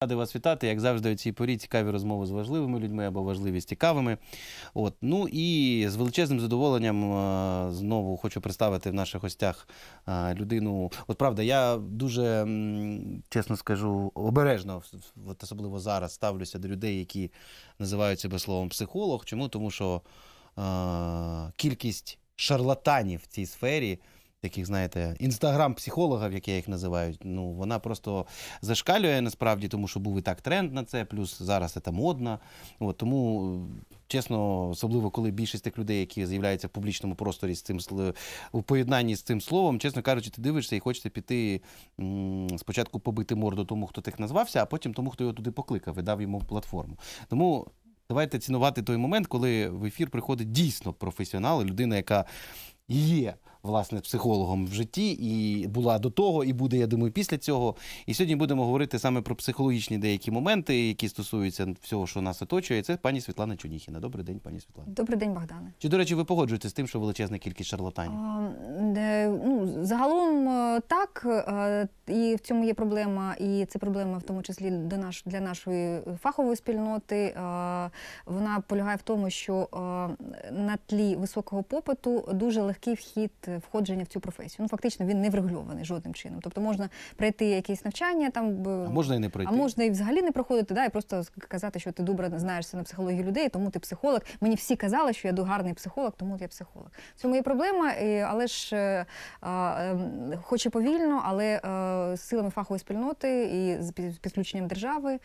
Ради вас вітати, як завжди, у цій порі цікаві розмови з важливими людьми або важливі з цікавими. От ну і з величезним задоволенням е, знову хочу представити в наших гостях е, людину. От правда, я дуже чесно скажу обережно, от особливо зараз ставлюся до людей, які називають себе словом психолог. Чому тому, що е кількість шарлатанів в цій сфері таких, знаєте, інстаграм-психологів, як я їх називаю. Ну вона просто зашкалює насправді, тому що був і так тренд на це, плюс зараз це модно. От, Тому чесно, особливо коли більшість тих людей, які з'являються в публічному просторі з цим у поєднанні з цим словом, чесно кажучи, ти дивишся і хочеться піти спочатку побити морду тому, хто тих назвався, а потім тому, хто його туди покликав і дав йому платформу. Тому. Давайте цінувати той момент, коли в ефір приходить дійсно професіонал, людина, яка є власне психологом в житті, і була до того, і буде, я думаю, після цього. І сьогодні будемо говорити саме про психологічні деякі моменти, які стосуються всього, що нас оточує. Це пані Світлана Чуніхіна. Добрий день, пані Світлана. Добрий день, Богдане. Чи до речі, ви погоджуєтеся з тим, що величезна кількість шарлатанів? Ну загалом е, так е, і в цьому є проблема, і це проблема в тому числі до наш для нашої фахової спільноти. Е, вона полягає в тому, що на тлі високого попиту дуже легкий вхід Е, входження в цю професію. Ну фактично він не врегульований жодним чином. Тобто можна пройти якісь навчання, там а можна і не пройти. А можна і взагалі не проходити, да, і просто казати, що ти добре знаєшся на психології людей, тому ти психолог. Мені всі казали, що я гарний психолог, тому я психолог. Це моя проблема, але ж е, ем, хоч і повільно, але е, силами фахової спільноти і з підключенням держави.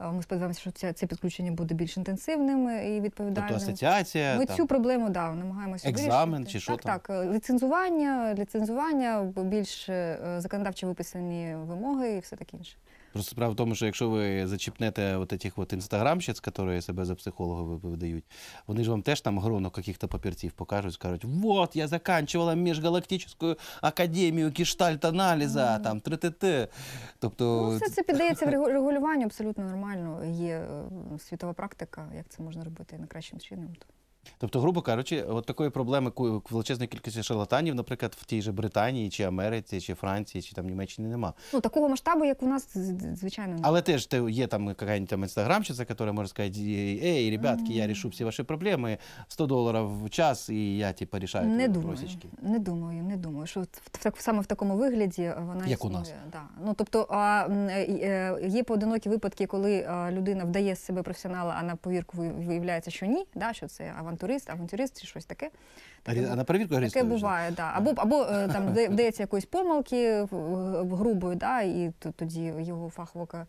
Е, ми сподіваємося, що це, це підключення буде більш інтенсивним і відповідальним. Тобто асоціація. Ми там, цю проблему да, намагаємося екзамен, вирішити. чи що Так, там? так. Е, ліцензування, ліцензування, більш е, законодавчі виписані вимоги і все таке інше. Просто справа в тому, що якщо ви зачіпнете от этих от інстаграмщиць, які себе за психолога видають, вони ж вам теж там грону каких-то папірців покажуть, скажуть, вот я закінчувала міжгалактичну академію кіштальт-аналіза, mm -hmm. там три-ти-ти. Тобто... Ну, все це піддається в регулюванню абсолютно нормально. Є е, світова практика, як це можна робити найкращим чином. Тобто, грубо кажучи, от такої проблеми величезної кількості шарлатанів, наприклад, в тій же Британії, чи Америці, чи Франції, чи там Німеччині нема. Ну такого масштабу, як у нас, звичайно, немає. але теж ти є там якась там інстаграмчиця, яка може сказати, ей, ребятки, я рішу всі ваші проблеми, 100 доларів в час, і я типу, рішаю не думаю, просічки. Не думаю, не думаю, що в саме в такому вигляді е, вона як існує. у нас. Да. Ну тобто, а е, е, є поодинокі випадки, коли людина вдає з себе професіонала, а на повірку виявляється, що ні, да, що це аван авантурист, авантюрист чи щось таке. таке а бу... на перевірку Таке буває, да. або або е, там вдається якоїсь помилки грубої, да, і тоді його фаховика,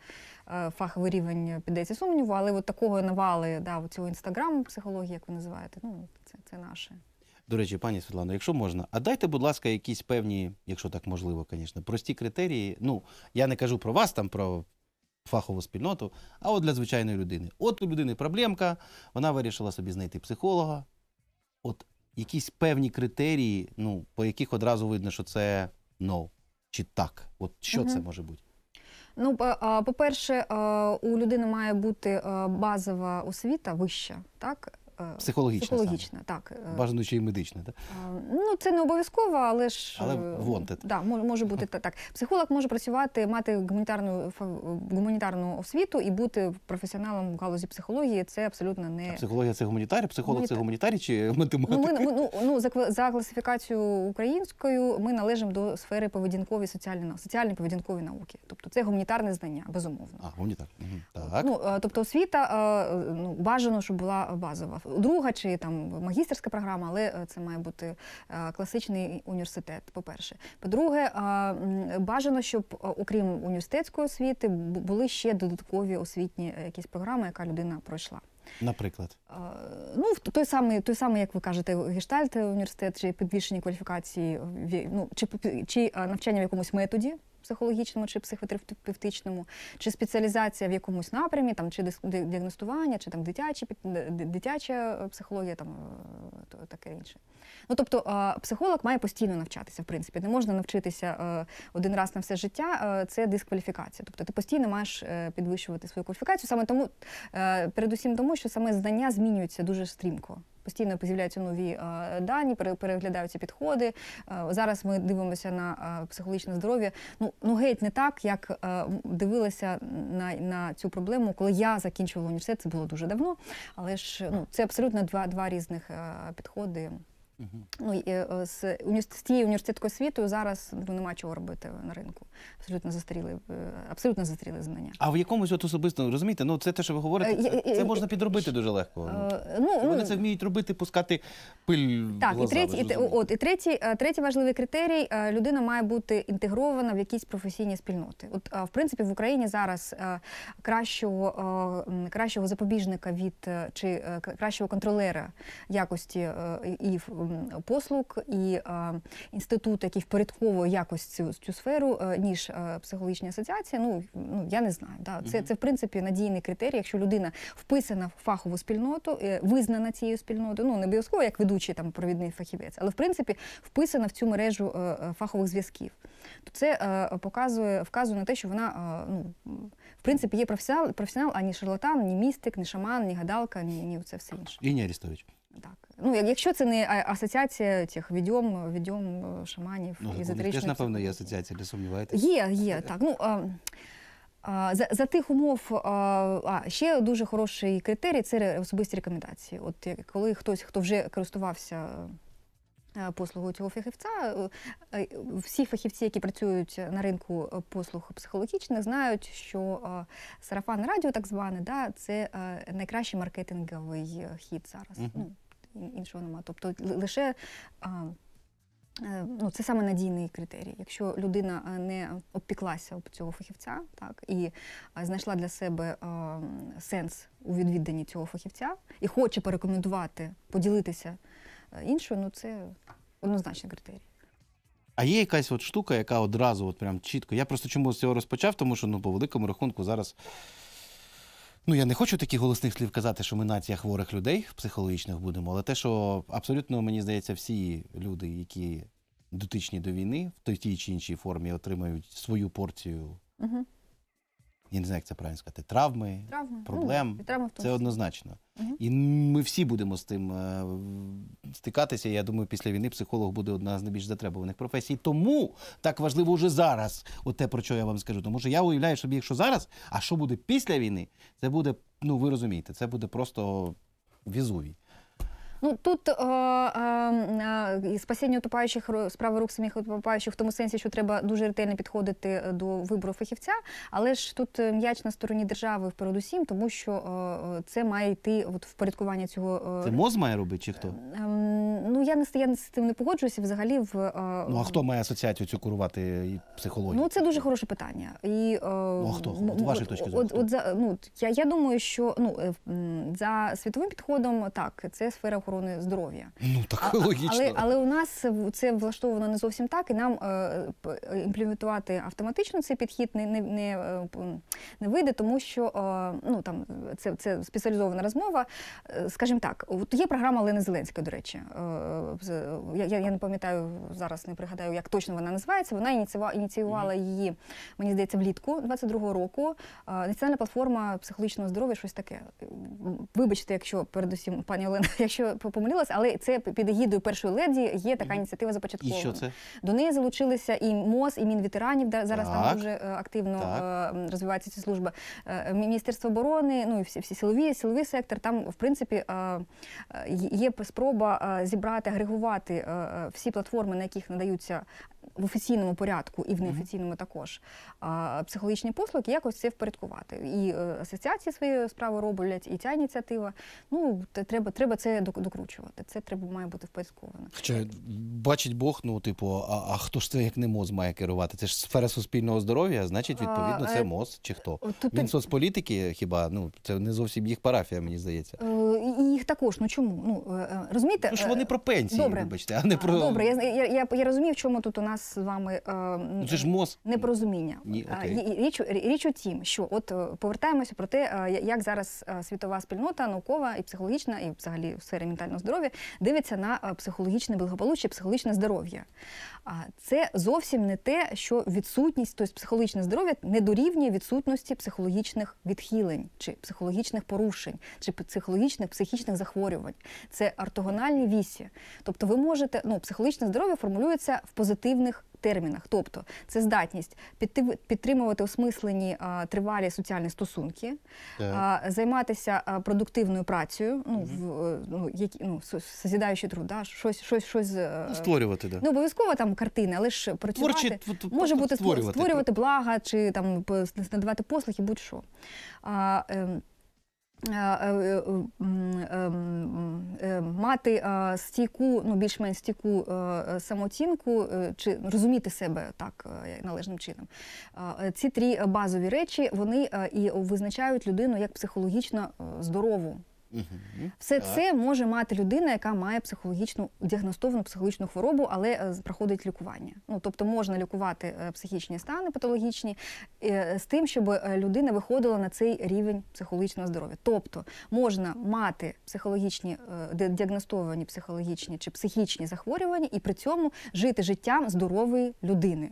е, фаховий рівень піддається сумніву, але от такого навали да, цього інстаграму психології, як ви називаєте, ну це, це наше. До речі, пані Світлано, якщо можна, а дайте, будь ласка, якісь певні, якщо так можливо, звісно, прості критерії. Ну, я не кажу про вас, там про фахову спільноту, а от для звичайної людини. От у людини проблемка, вона вирішила собі знайти психолога. От якісь певні критерії, ну, по яких одразу видно, що це no, чи так. От що угу. це може бути? Ну, по-перше, у людини має бути базова освіта вища, так? Е, психологічна, Психологічна, так. Е. Бажано чи й медична, так? Е, ну, це не обов'язково, але ж Але wanted. Да, може бути так. Психолог може працювати, мати гуманітарну гуманітарну освіту і бути професіоналом в галузі психології. Це абсолютно не. А психологія це гуманітарій, психолог Гуманітар... це гуманітарій чи ну, математик? Ну, ми, ми, ну, ну, за, за класифікацією українською ми належимо до сфери поведінкової соціальної соціальної поведінкової науки. Тобто це гуманітарне знання, безумовно. А, гуманітарне. Угу. Так. Ну, Тобто освіта ну, бажано, щоб була базова друга чи там магістерська програма, але е, це має бути е, класичний університет. По перше, по-друге, е, бажано, щоб окрім університетської освіти були ще додаткові освітні якісь програми, яка людина пройшла. Наприклад, ну той самий, той самий, як ви кажете, гештальт університет, чи підвищення кваліфікації ну, чи чи навчання в якомусь методі психологічному чи психотерапевтичному, чи спеціалізація в якомусь напрямі, там чи діагностування, чи там дитячі, дитяча е, психологія, там е, таке інше. Ну тобто психолог має постійно навчатися, в принципі, не можна навчитися е, один раз на все життя. Це дискваліфікація. Тобто ти постійно маєш підвищувати свою кваліфікацію, саме тому передусім тому, що саме знання змінюються дуже стрімко постійно з'являються нові е, дані, переглядаються підходи. Е, зараз ми дивимося на е, психологічне здоров'я. Ну ну геть не так, як дивилася на на цю проблему, коли я закінчувала університет. Це було дуже давно, але ж ну це абсолютно два два різних підходи. Ну, і, е, З з тією університетською освітою зараз ну, нема чого робити на ринку. Абсолютно застаріли, е, абсолютно застаріли знання. А в якомусь от особисто розумієте, ну це те, що ви говорите, е, це, це можна підробити дуже легко. Ну, ну Вони ну, це вміють робити, пускати пиль. Так, в глаза, і третій, і, от, і третій, третій важливий критерій людина має бути інтегрована в якісь професійні спільноти. От, в принципі, в Україні зараз кращого кращого запобіжника від чи кращого контролера якості і в послуг і інститут, який впорядковує якось цю, цю сферу, е, ніж е, психологічні асоціації. Ну ну я не знаю. Да. Це це в принципі надійний критерій. Якщо людина вписана в фахову спільноту, е, визнана цією спільнотою, ну не обов'язково як ведучий там провідний фахівець, але в принципі вписана в цю мережу фахових зв'язків, то це показує, вказує на те, що вона ну в принципі є професіонал, професіонал, а ні шарлатан, ні містик, ні шаман, ні гадалка, ні, ні це все інше. Ігні Арістович. Так. Ну, якщо це не асоціація тих відьом, відьом шаманів Ну, у Це ж напевно, є асоціація, не сумніваєтесь. Є, є, так. Ну, а, а, за, за тих умов, а, а ще дуже хороший критерій це особисті рекомендації. От коли хтось, хто вже користувався е, послугою цього фахівця, е, е, всі фахівці, які працюють на ринку послуг психологічних, знають, що сарафан радіо, так зване, да, це е, найкращий маркетинговий хід зараз. Мгм. Ну, іншого немає. Тобто лише е, ну, це саме надійний критерій. Якщо людина е, не обпіклася об цього фахівця, так і е, знайшла для себе сенс у відвіданні цього фахівця і хоче порекомендувати поділитися іншою, ну це однозначний критерій. А є якась от штука, яка одразу от прям чітко. Я просто чому з цього розпочав, тому що ну по великому рахунку зараз. Ну, я не хочу таких голосних слів казати, що ми нація хворих людей психологічних будемо, але те, що абсолютно мені здається, всі люди, які дотичні до війни, в той тій чи іншій формі отримають свою порцію. Угу я не знаю, як це правильно сказати, травми, Травми. Ну, проблем. Ну, і травми в тому Це однозначно. Мгм. І ми всі будемо з тим е, стикатися. Я думаю, після війни психолог буде одна з найбільш затребуваних професій. Тому так важливо вже зараз, от те, про що я вам скажу. Тому що я уявляю собі, якщо зараз, а що буде після війни, це буде, ну ви розумієте, це буде просто візувій. Ну тут о, е, о, е, спасіння утопаючих справа рук самих утопаючих в тому сенсі, що треба дуже ретельно підходити е, до вибору фахівця, але ж тут м'яч на стороні держави передусім, тому що о, це має йти от впорядкування цього. Це моз має робити чи хто? Ем, ну я не я з цим не погоджуюся. Взагалі в ну а хто має асоціацію цю курувати і психологію? Ну це дуже хороше питання. І ну, а хто От ну, вашої от, точки зору? От, от за ну я, я думаю, що ну за світовим підходом так це сфера охорони здоров'я. Ну так а, логічно. Але але у нас це влаштовано не зовсім так, і нам е, е імплементувати автоматично цей підхід не не, не, е, не вийде, тому що е, ну там це це спеціалізована розмова. Е, скажімо так, от є програма Лени Зеленської, до речі, е, я, я не пам'ятаю зараз, не пригадаю, як точно вона називається. Вона ініціювала, ініціювала її, мені здається, влітку 22-го року. Е, національна платформа психологічного здоров'я, щось таке. Вибачте, якщо передусім пані Олена, якщо помилилась, але це під егідою першої леді є така ініціатива започаткована. І що це? До неї залучилися і МОЗ, і Мінветеранів, зараз так. там дуже е, активно так. Е, розвивається ця служба. Е, Міністерство оборони, ну і всі всі силові, силовий сектор. Там, в принципі, є спроба зібрати, агрегувати всі платформи, на яких надаються в офіційному порядку і в неофіційному також психологічні послуги, якось це впорядкувати. І е, асоціації свої справи роблять, і ця ініціатива. Ну треба, треба це докручувати. Це треба має бути впорядковано. Хоча бачить Бог, ну типу, а, а хто ж це як не моз має керувати? Це ж сфера суспільного здоров'я, значить, відповідно, це е, моз чи хто Тут... Він соцполітики хіба ну це не зовсім їх парафія, мені здається. Е, і їх також. Ну чому ну розумієте? Ну ж вони про пенсії, Добре. вибачте, а не про добре. Я я, я, я розумію, в чому тут у нас нас з вами е, це ж моз непорозуміння. Ні, е, Річ річ у тім, що от е, повертаємося про те, е, як зараз світова спільнота, наукова і психологічна, і взагалі в сфері ментального здоров'я дивиться на психологічне благополуччя, психологічне здоров'я. це зовсім не те, що відсутність, тобто психологічне здоров'я не дорівнює відсутності психологічних відхилень чи психологічних порушень, чи психологічних психічних захворювань. Це ортогональні вісі. Тобто, ви можете ну психологічне здоров'я формулюється в позитивне термінах. Тобто це здатність підтримувати осмислені тривалі соціальні стосунки, а, займатися продуктивною працею, ну, в, ну, ну, созідаючи труд, да, щось, щось, щось е, ну, створювати. Да. Ну, обов'язково там картини, але ж працювати Творчі, може бути створювати, створювати блага чи там надавати послуги, будь-що. А, ем, Е, е, е, мати стійку, ну більш-менш стійку самооцінку, чи розуміти себе так належним чином. Ці три базові речі вони і визначають людину як психологічно здорову. Все так. це може мати людина, яка має психологічну діагностовану психологічну хворобу, але е, проходить лікування. Ну тобто можна лікувати е, психічні стани патологічні е, з тим, щоб людина виходила на цей рівень психологічного здоров'я. Тобто можна мати психологічні е, діагностовані психологічні чи психічні захворювання і при цьому жити життям здорової людини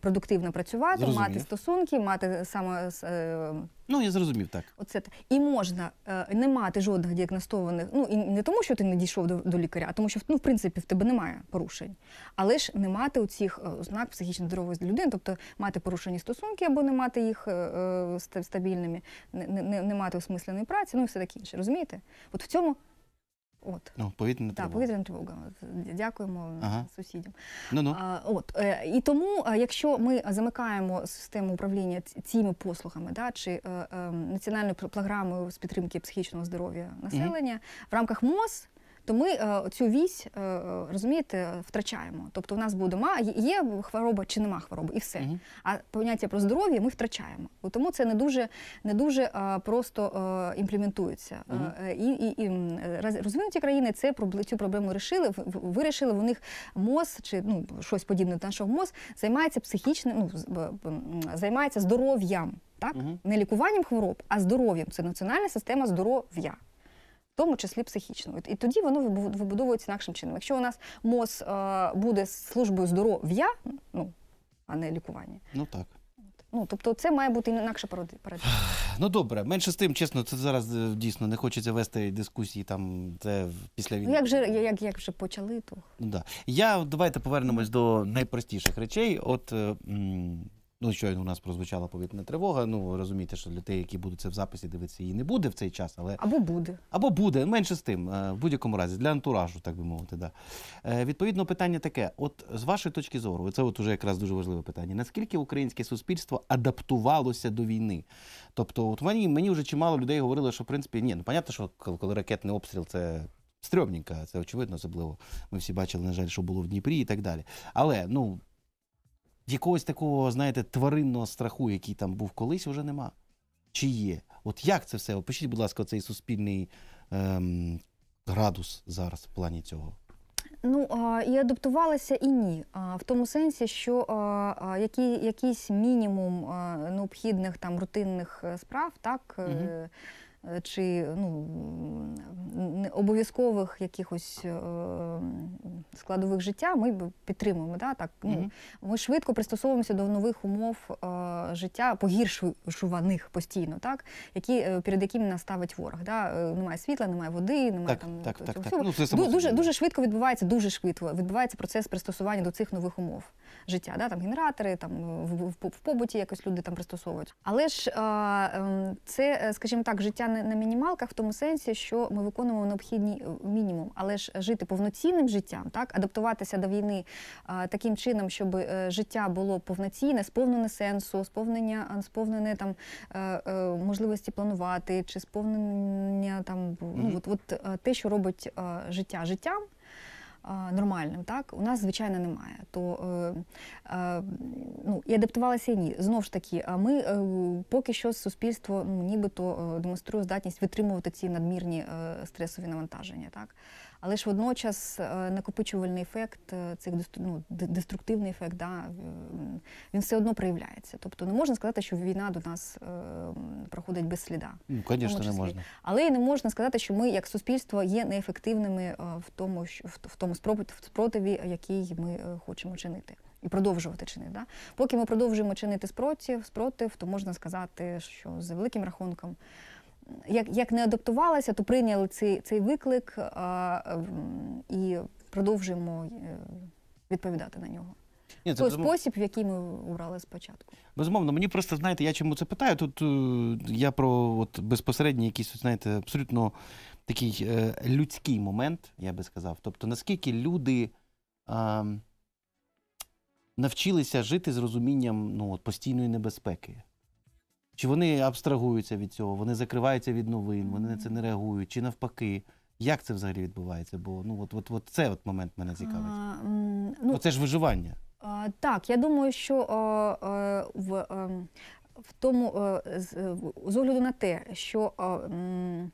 продуктивно працювати, Зрозумів. мати стосунки, мати саме е, Ну, я зрозумів так. оце те. і можна е, не мати жодних діагностованих. Ну і не тому, що ти не дійшов до, до лікаря, а тому, що ну в принципі в тебе немає порушень, але ж не мати у цих е, ознак психічно здорової людини, тобто мати порушені стосунки або не мати їх е, е, стабільними, не, не, не мати осмисленої праці, ну і все таке інше. Розумієте? От в цьому От ну, повітряна тривога. Так, повітряна тривога. Дякуємо ага. сусідям. Ну -ну. А, от е, і тому, якщо ми замикаємо систему управління цими послугами, да чи е, е, національною програмою з підтримки психічного здоров'я населення угу. в рамках МОЗ то ми е, цю вісь е, е, розумієте втрачаємо. Тобто, в нас буде ма є хвороба чи нема хвороби, і все. Угу. А поняття про здоров'я ми втрачаємо. Тому це не дуже не дуже просто імплементується. Угу. І, і, і розвинуті країни це цю проблему вирішили. Вирішили у них МОЗ чи ну щось подібне до нашого МОЗ займається психічним, ну займається здоров'ям. Так, угу. не лікуванням хвороб, а здоров'ям. Це національна система здоров'я тому числі психічно. І тоді воно вибудовується інакшим чином. Якщо у нас МОЗ е, буде службою здоров'я, ну а не лікування, ну так. Ну, тобто, це має бути інакше парадигма. Ну добре, менше з тим, чесно, це зараз е, дійсно не хочеться вести дискусії там, це після ну, війни. як же як, як вже почали, то ну, да я давайте повернемось до найпростіших речей. От е, Ну, щойно у нас прозвучала повітряна тривога. Ну ви розумієте, що для тих, які будуть це в записі, дивитися її не буде в цей час, але або буде, або буде менше з тим, е, в будь-якому разі для антуражу, так би мовити. Да. Е, відповідно, питання таке: от з вашої точки зору, це от уже якраз дуже важливе питання. Наскільки українське суспільство адаптувалося до війни? Тобто, от мені мені вже чимало людей говорили, що в принципі ні, ну понятно, що коли ракетний обстріл, це. Стрьомненька, це очевидно, особливо ми всі бачили, на жаль, що було в Дніпрі і так далі. Але ну якогось такого, знаєте, тваринного страху, який там був колись, вже нема. Чи є? От як це все? Опишіть, будь ласка, цей суспільний ем, градус зараз в плані цього. Ну і адаптувалася і ні. в тому сенсі, що які, якийсь мінімум необхідних там рутинних е, справ, так. Угу. Е, чи ну, обов'язкових якихось е, складових життя, ми підтримуємо. Да? Так, mm -hmm. Ми швидко пристосовуємося до нових умов е, життя, погіршуваних постійно, так? які, перед якими нас ставить ворог. Да? Немає світла, немає води, немає так, там так, так, всього. Так, так. Ну, дуже, дуже швидко відбувається, дуже швидко відбувається процес пристосування до цих нових умов життя. Да? Там генератори, там в, в, в побуті якось люди там пристосовують. Але ж ем, це, скажімо так, життя. Не на мінімалках в тому сенсі, що ми виконуємо необхідні е, мінімум, але ж жити повноцінним життям, так адаптуватися до війни таким чином, щоб е, життя було повноцінне, сповнене сенсу, сповнення, сповнене там е, можливості планувати, чи сповнення там ну, от, от те, що робить життя життям нормальним. Так у нас звичайно немає. То е, е, ну і адаптувалися і ні. Знову ж таки, а ми е, поки що суспільство ну нібито демонструє здатність витримувати ці надмірні стресові навантаження. Так. Але ж водночас е, накопичувальний ефект, е, цих ну, деструктивний ефект, да, е, він все одно проявляється. Тобто не можна сказати, що війна до нас проходить без сліда. Ну, звісно, не можна. Але і не можна сказати, що ми як суспільство є неефективними в тому, що в тому спротиві, який ми хочемо чинити. І продовжувати чинити. Да? Поки ми продовжуємо чинити спротив, спротив, то можна сказати, що за великим рахунком як як не адаптувалася, то прийняли цей цей виклик а, і продовжуємо е, відповідати на нього. Ні, Той безумов... спосіб, в який ми обрали спочатку. Безумовно, мені просто знаєте, я чому це питаю. Тут е, я про от безпосередній якийсь, знаєте, абсолютно такий е, людський момент, я би сказав. Тобто, наскільки люди е, навчилися жити з розумінням ну, от, постійної небезпеки. Чи вони абстрагуються від цього, вони закриваються від новин, вони на це не реагують, чи навпаки. Як це взагалі відбувається? Бо ну от от, от це от момент мене цікавить. А, ну, Оце ж виживання. А, так, я думаю, що а, а, в а, в тому а, з, з огляду на те, що. А, м,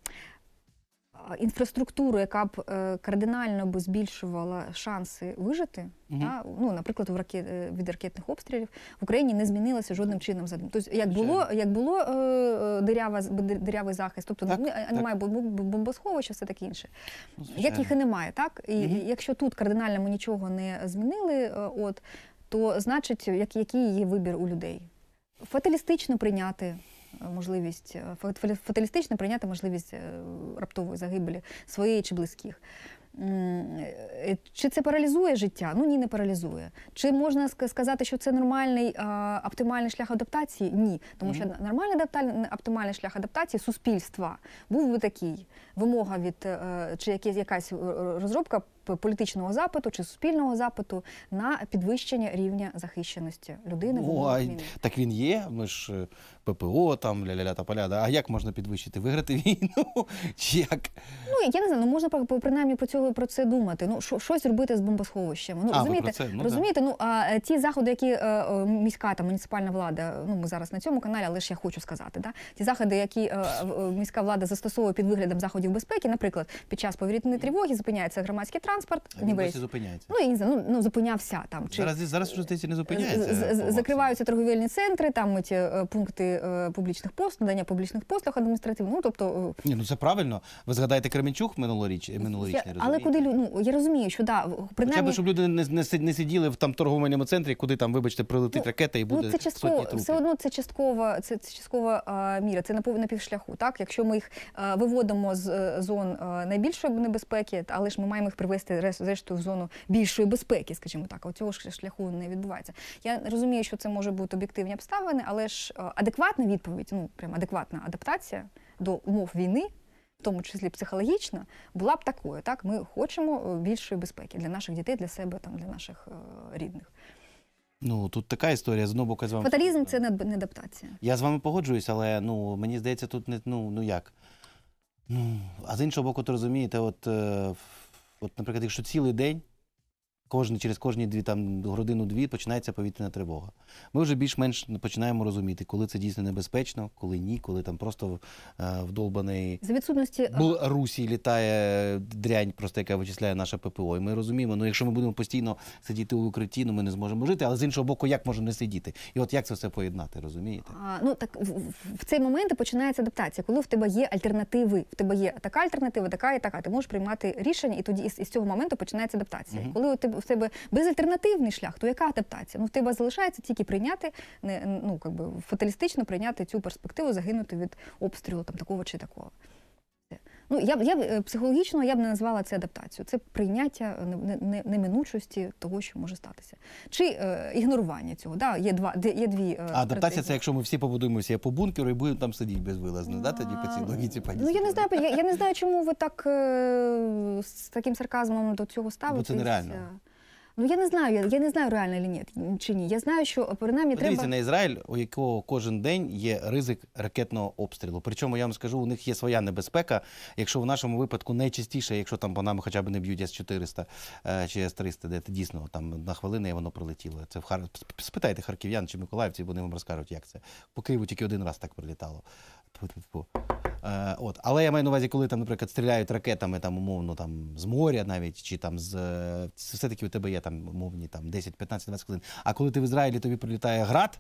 інфраструктуру, яка б е, кардинально би збільшувала шанси вижити, угу. та, ну, наприклад, в ракет, е, від ракетних обстрілів в Україні не змінилася жодним чином Тобто, як було, як було е, дирява, дирявий захист, тобто так, немає так. бомбосховища, все таке інше. Ну, як їх і немає, так? І угу. якщо тут кардинально ми нічого не змінили, от, то значить, як який є вибір у людей? Фаталістично прийняти можливість е, фаталістично прийняти можливість е, раптової загибелі своєї чи близьких. Е, чи це паралізує життя? Ну ні, не паралізує. Чи можна сказати, що це нормальний оптимальний шлях адаптації? Ні. Тому що нормальний оптимальний шлях адаптації суспільства був би такий: вимога від чи якась розробка політичного запиту чи суспільного запиту на підвищення рівня захищеності людини. О, а, так він є. Ми ж е, ППО там ля ля та поля. А як можна підвищити? Виграти війну? Чи як? Ну я не знаю, ну можна принаймні про цього про це думати. Ну що щось робити з бомбосховищами. Ну а, розумієте, це? Ну, розумієте, да. ну а е, ті заходи, які е, міська та муніципальна влада, ну ми зараз на цьому каналі, але ж я хочу сказати, да ті заходи, які міська влада застосовує під виглядом заходів безпеки, наприклад, під час повітряної тривоги зупиняється громадський транспорт, транспорт, а він досі зупиняється. Ну, я не знаю, ну, ну, зупинявся там. Чи... Зараз зараз вже здається, не зупиняється. Е, закриваються торговельні центри, там ті е, пункти е, публічних послуг, надання публічних послуг адміністративних. Ну, тобто... Ні, ну це правильно. Ви згадаєте Кременчук минулоріч, минулорічний, я, Але куди ну, я розумію, що да, принаймні... Хоча б, щоб люди не, не, не сиділи в там торговельному центрі, куди там, вибачте, прилетить ну, ракета і ну, буде ну, це частково, сотні трупів. Все одно це часткова, це, це часткова а, міра, це на півшляху. Так? Якщо ми їх а, виводимо з зон а, найбільшої небезпеки, але ж ми маємо їх привести перевести зрештою в зону більшої безпеки, скажімо так, а цього ж шляху не відбувається. Я розумію, що це може бути об'єктивні обставини, але ж е, адекватна відповідь, ну прям адекватна адаптація до умов війни. В тому числі психологічна, була б такою. Так, ми хочемо е, більшої безпеки для наших дітей, для себе, там для наших е рідних. Ну тут така історія. Знову боку, я з вами... Фаталізм це не адаптація. Я з вами погоджуюсь, але ну мені здається, тут не ну ну як. Ну а з іншого боку, то розумієте, от. Е От, наприклад, якщо цілий день кожні, через кожні дві там годину-дві починається повітряна тривога. Ми вже більш-менш починаємо розуміти, коли це дійсно небезпечно, коли ні, коли там просто е, вдолбаний за відсутності е, Бу... Русі літає дрянь, просто яка вичисляє наше ППО. І ми розуміємо, ну якщо ми будемо постійно сидіти у укритті, ну ми не зможемо жити, але з іншого боку, як можна не сидіти? І от як це все поєднати, розумієте? А, Ну так в, в цей момент починається адаптація, коли в тебе є альтернативи. В тебе є така альтернатива, така і така. Ти можеш приймати рішення, і тоді із, із цього моменту починається адаптація. Угу. Коли у тебе в тебе безальтернативний шлях, то яка адаптація? Ну в тебе залишається тільки прийняти не ну якби фаталістично прийняти цю перспективу, загинути від обстрілу там такого чи такого. Ну, я я е, психологічно я б не назвала це адаптацією. Це прийняття е, неминучості того, що може статися, чи е, ігнорування цього. Да? Є два є дві е, а адаптація. Це якщо ми всі побудуємося по бункеру і будемо там сидіти безвилазно. А... Да, тоді по цій логіці пані. Ну я не знаю, я, я не знаю, чому ви так е, з таким сарказмом до цього ставитесь. Бо це нереально. Е, Ну я не знаю, я, я не знаю реально ні, чи ні. Я знаю, що принаймні Подивіться ну, треба... на Ізраїль, у якого кожен день є ризик ракетного обстрілу. Причому я вам скажу, у них є своя небезпека. Якщо в нашому випадку найчастіше, якщо там по нам хоча б не б'ють с 400 е, чи с 300 де це дійсно там на хвилини воно прилетіло. Це в Хар... спитайте харків'ян чи миколаївців, вони вам розкажуть, як це по Києву тільки один раз так прилітало. Тьфу -тьфу -тьфу. Е, от. Але я маю на увазі, коли там, наприклад, стріляють ракетами там, умовно там, з моря навіть, чи там з е, все-таки у тебе є там умовні там, 10, 15, 20 хвилин. А коли ти в Ізраїлі тобі прилітає град.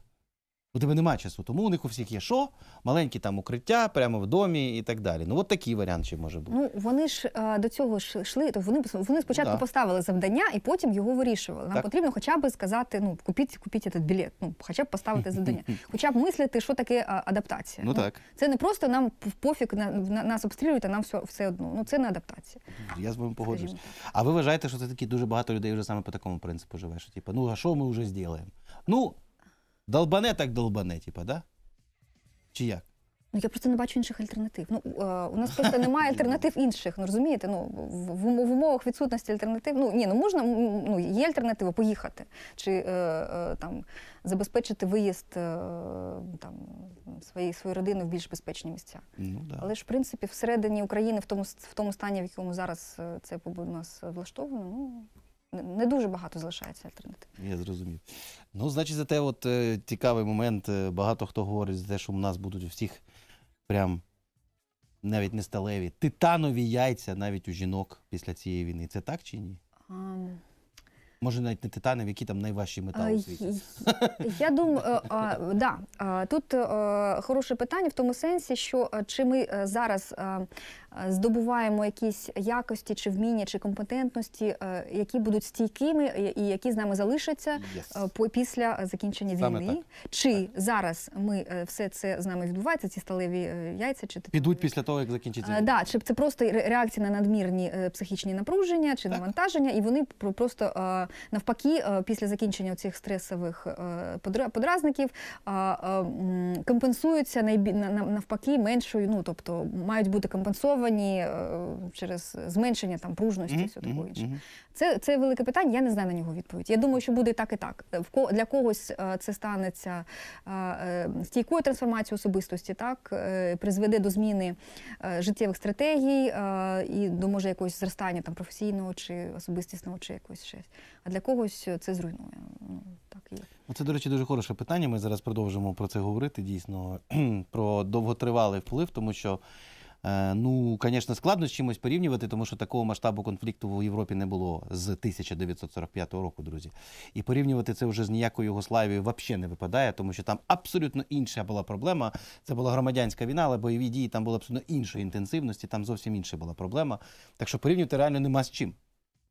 У тебе немає часу, тому у них у всіх є що? Маленькі там укриття прямо в домі і так далі. Ну, от такий варіант ще може бути. Ну вони ж а, до цього ж йшли, то вони вони спочатку да. поставили завдання і потім його вирішували. Нам так. потрібно хоча б сказати, ну купіть, купіть этот білет, ну хоча б поставити завдання, хоча б мислити, що таке а, адаптація. Ну, ну так це не просто нам пофіг на, на нас обстрілюють, а нам все все одно. Ну це не адаптація. Я з вами погоджуюсь. А ви вважаєте, що це такі дуже багато людей вже саме по такому принципу живе? Що типу, ну а що ми вже зробимо? Ну долбане так долбане, типа, да? Чи як? Ну, я просто не бачу інших альтернатив. Ну, е, у нас просто немає альтернатив інших. Ну розумієте, ну в, в умовах відсутності альтернатив. Ну ні, ну можна ну є альтернатива поїхати чи е, е, там забезпечити виїзд е, там своєї своєї родини в більш безпечні місця. Ну, да. Але ж в принципі всередині України в тому в тому стані, в якому зараз е, це у нас влаштовано, ну не дуже багато залишається альтернатив. Я зрозумів. Ну, значить, за те, от е, цікавий момент. е, Багато хто говорить за те, що у нас будуть у всіх прям навіть не сталеві, титанові яйця навіть у жінок після цієї війни. Це так чи ні? Ам, Може, навіть не титанові, які там найважчі метали у світі. Я думаю, е, да, тут е, хороше питання в тому сенсі, що е, чи ми зараз е, здобуваємо якісь якості чи вміння, чи компетентності, е, які будуть стійкими і які з нами залишаться е, yes. після закінчення Саме війни. Так. Чи так. зараз ми е, все це з нами відбувається? Ці сталеві яйця чи підуть після того, як закінчиться війна? Да, чи це просто реакція на надмірні психічні напруження чи так. навантаження, і вони просто навпаки, після закінчення цих стресових подразників компенсуються навпаки меншою, ну тобто мають бути компенсовані травмовані е, через зменшення там пружності, і все таке інше. Це це велике питання. Я не знаю на нього відповідь. Я думаю, що буде так і так. Е, для когось е, це станеться стійкою трансформацією особистості, так призведе до зміни життєвих стратегій і до може якогось зростання там професійного чи особистісного, чи якось щось. А для когось це зруйнує. Ну так і ну, Це, до речі, дуже хороше питання. Ми зараз продовжимо про це говорити дійсно про довготривалий вплив, тому що. Е, ну, звісно, складно з чимось порівнювати, тому що такого масштабу конфлікту в Європі не було з 1945 року, друзі. І порівнювати це вже з ніякою Югославією взагалі не випадає, тому що там абсолютно інша була проблема. Це була громадянська війна, але бойові дії там були абсолютно іншої інтенсивності, там зовсім інша була проблема. Так що порівнювати реально нема з чим.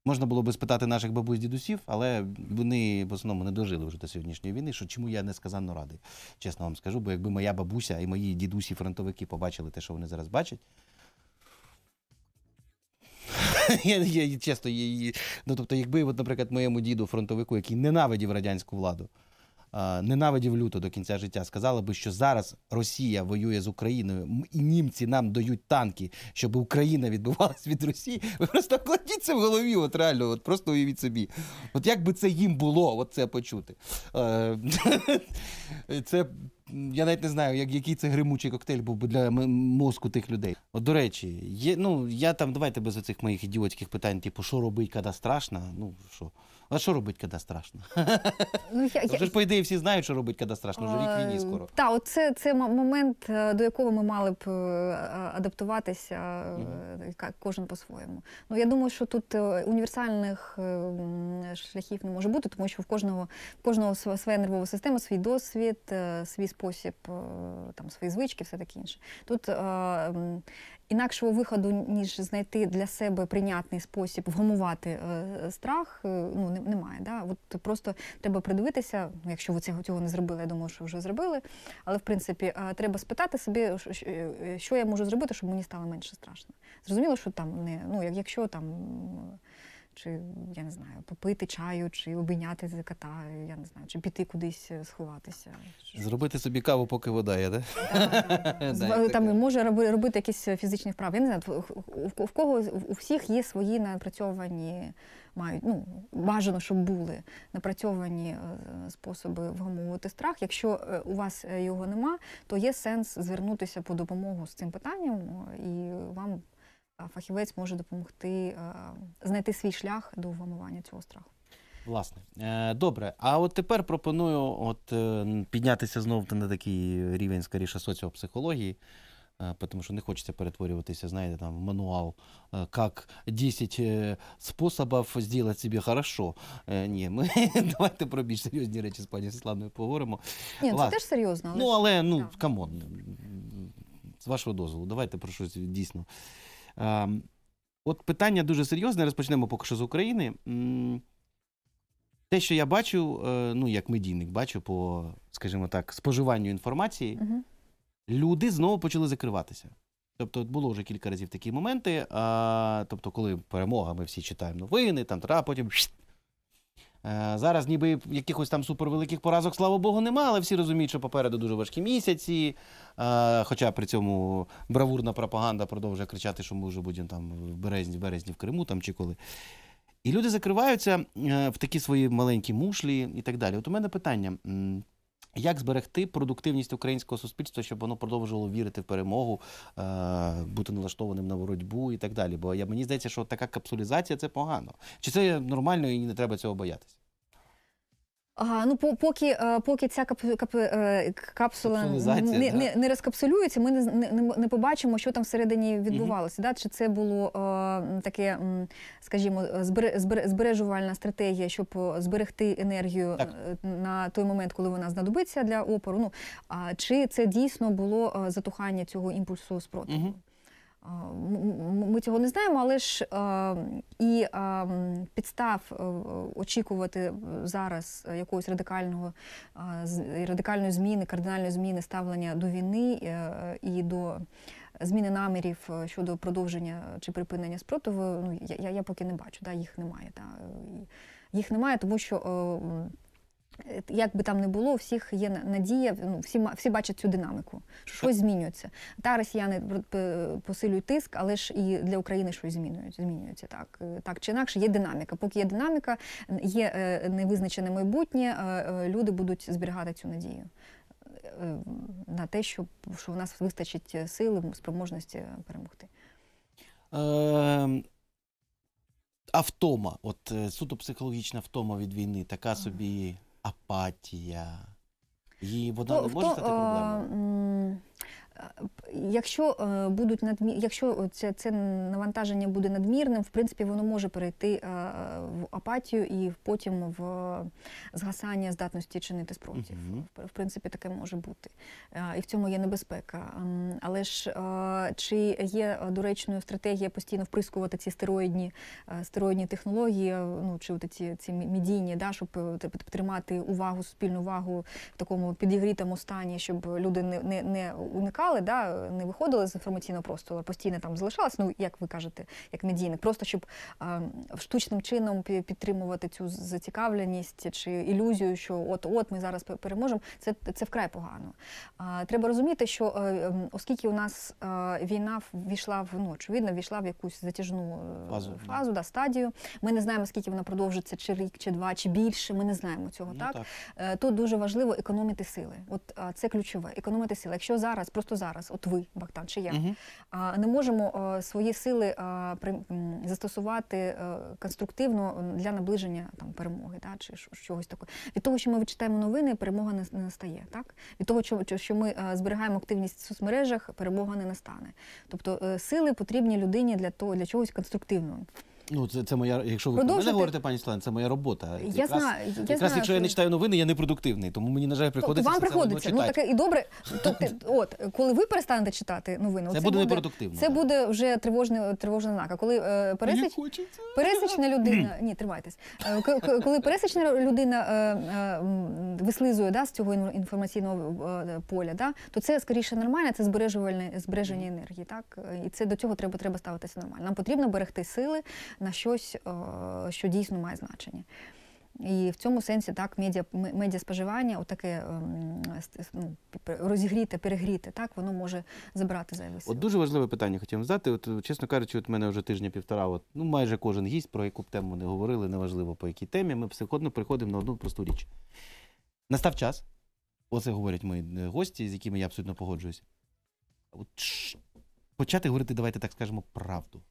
Можна було би спитати наших бабусь дідусів, але вони в основному не дожили вже до сьогоднішньої війни. Що чому я несказанно радий, чесно вам скажу, бо якби моя бабуся і мої дідусі-фронтовики побачили те, що вони зараз бачать. Я, я, чесно, я, ну, тобто, якби, от, наприклад, моєму діду фронтовику, який ненавидів радянську владу, ненавидів люто до кінця життя, сказали би, що зараз Росія воює з Україною, і німці нам дають танки, щоб Україна відбивалась від Росії. Ви просто вкладіть це в голові, от реально, от просто уявіть собі. От як би це їм було, от це почути. Е, це я навіть не знаю, як, який це гримучий коктейль був би для мозку тих людей. От до речі, є ну я там давайте без оцих моїх ідіотських питань, типу, що робить, коли страшно. Ну що. А що робить, коли страшно? Ну, я, Вже я... ж, по ідеї, всі знають, що робить, коли страшно. Вже рік е, війні скоро. Так, оце це момент, е, до якого ми мали б е, адаптуватися кожен по-своєму. Ну я думаю, що тут універсальних шляхів не може бути, тому що в кожного в кожного своя нервова система, свій досвід, свій спосіб, там свої звички, все таке інше. Тут Інакшого виходу, ніж знайти для себе прийнятний спосіб вгамувати е, страх, е, ну немає. Да? От Просто треба придивитися, якщо ви цього не зробили, я думаю, що вже зробили. Але в принципі, е, треба спитати собі, що я можу зробити, щоб мені стало менше страшно. Зрозуміло, що там не ну, якщо там чи я не знаю, попити чаю, чи обійняти за кота, я не знаю, чи піти кудись е, сховатися. Зробити собі каву, поки вода є, да? Там може робити якісь е, фізичні вправи. Я не знаю, в кого у всіх є свої напрацьовані, мають ну бажано, щоб були напрацьовані е, способи вгамовувати страх. Якщо у вас його нема, то є сенс звернутися по допомогу з цим питанням і вам фахівець може допомогти е, знайти свій шлях до вимивання цього страху. Власне, е, добре. А от тепер пропоную от е, піднятися знову на такий рівень скоріше соціопсихології. тому що не хочеться перетворюватися, знаєте, там, в мануал, як 10 способів сделать себе хорошо. Ні, ми давайте про більш серйозні речі з пані Світланою поговоримо. Ні, це теж серйозно. Але... Ну, але, ну, камон, з вашого дозволу, давайте про щось дійсно Ем, от питання дуже серйозне. Розпочнемо поки що з України. Те, що я бачу, е, ну як медійник, бачу по, скажімо так, споживанню інформації, угу. люди знову почали закриватися. Тобто, було вже кілька разів такі моменти. А, Тобто, коли перемога, ми всі читаємо новини, там тра, потім Е, зараз ніби якихось там супервеликих поразок, слава Богу, немає, але всі розуміють, що попереду дуже важкі місяці. Е, хоча при цьому бравурна пропаганда продовжує кричати, що ми вже будемо там в березні, в березні в Криму там чи коли. І люди закриваються е, в такі свої маленькі мушлі і так далі. От у мене питання. Як зберегти продуктивність українського суспільства, щоб воно продовжувало вірити в перемогу, е, бути налаштованим на боротьбу і так далі? Бо я мені здається, що така капсулізація це погано. Чи це нормально і не треба цього боятися? Ага, ну поки е, поки ця кап, кап, е, капсула не, не не, розкапсулюється, ми не не, не побачимо, що там всередині відбувалося. Mm Да? Чи це було е, таке, скажімо, збережувальна стратегія, щоб е, зберегти енергію так. на той момент, коли вона знадобиться для опору? Ну а чи це дійсно було затухання цього імпульсу спротиву? Mm ми цього не знаємо, але ж і підстав е, очікувати е, зараз якогось радикального радикальної зміни, кардинальної зміни ставлення до війни е, і до зміни намірів щодо продовження чи припинення спротиву. Ну я я, я поки не бачу, да, їх немає. та Їх немає, тому що Е, як би там не було, у всіх є надія, ну всі всі бачать цю динаміку, що щось змінюється. Та росіяни посилюють тиск, але ж і для України щось змінюється змінюється так. Е, так чи інакше є динаміка. Поки є динаміка, є е, невизначене майбутнє, люди будуть зберігати цю надію на те, що, що в нас вистачить сили, спроможності перемогти. Ем, автома, от суто психологічна втома від війни, така собі апатія, і вона то, ну, не може то, стати проблемою. Якщо е, будуть надмі... якщо це це навантаження буде надмірним, в принципі, воно може перейти е, в апатію і потім в згасання здатності чинити спротив. Угу. В принципі, таке може бути. Е, і в цьому є небезпека. Ем, але ж чи є доречною стратегія постійно вприскувати ці стероїдні стероїдні технології, ну чи от ці ці медійні, да, щоб тримати увагу, суспільну увагу в такому підігрітому стані, щоб люди не не, не уникали. да, не виходили з інформаційного простору, постійно там залишалась, ну як ви кажете, як медійник, просто щоб а, штучним чином підтримувати цю зацікавленість чи ілюзію, що от-от ми зараз переможемо, це це вкрай погано. А, Треба розуміти, що е, оскільки у нас е, війна війшла в ну, очевидно, війшла в якусь затяжну е, фазу, фазу да, стадію. Ми не знаємо, скільки вона продовжиться, чи рік, чи два, чи більше. Ми не знаємо цього. Ну, так? так то дуже важливо економити сили. От це ключове, економити сили. Якщо зараз, просто зараз, от ви, Богдан, чи я угу. не можемо е, свої сили застосувати е, конструктивно для наближення там перемоги, та чи чогось такого. Від того, що ми вичитаємо новини, перемога не настає. Так від того, що ми е, зберігаємо активність в соцмережах, перемога не настане. Тобто сили потрібні людині для того, для чогось конструктивного. Ну, це це моя, якщо ви Продовжити... про мене говорите, пані Слан, це моя робота. Я якраз, знаю, я якраз знаю, якщо я не читаю новини, я не продуктивний, тому мені на жаль тобто приходиться. Вам приходиться ну таке і добре. То е, от коли ви перестанете читати новини, це, буде непродуктивно. Це так. буде вже тривожне, тривожна знака. Коли е, пересіч, пересічна людина, ні, тримайтесь. Е, коли пересічна людина е, е, вислизує да з цього інформаційного е, поля, да то це скоріше нормально, це збережувальне збереження енергії. Так і це до цього треба треба ставитися нормально. Нам потрібно берегти сили на щось, е, що дійсно має значення. І в цьому сенсі так медіа медіаспоживання, отаке ем, ну, розігріте, перегріте, так воно може забрати зайвий От дуже важливе питання хотів задати. От чесно кажучи, от мене вже тижня-півтора, от ну майже кожен гість, про яку б тему вони говорили, неважливо по якій темі. Ми все одно приходимо на одну просту річ. Настав час. Оце говорять мої е, гості, з якими я абсолютно погоджуюсь. От Почати говорити, давайте так скажемо, правду.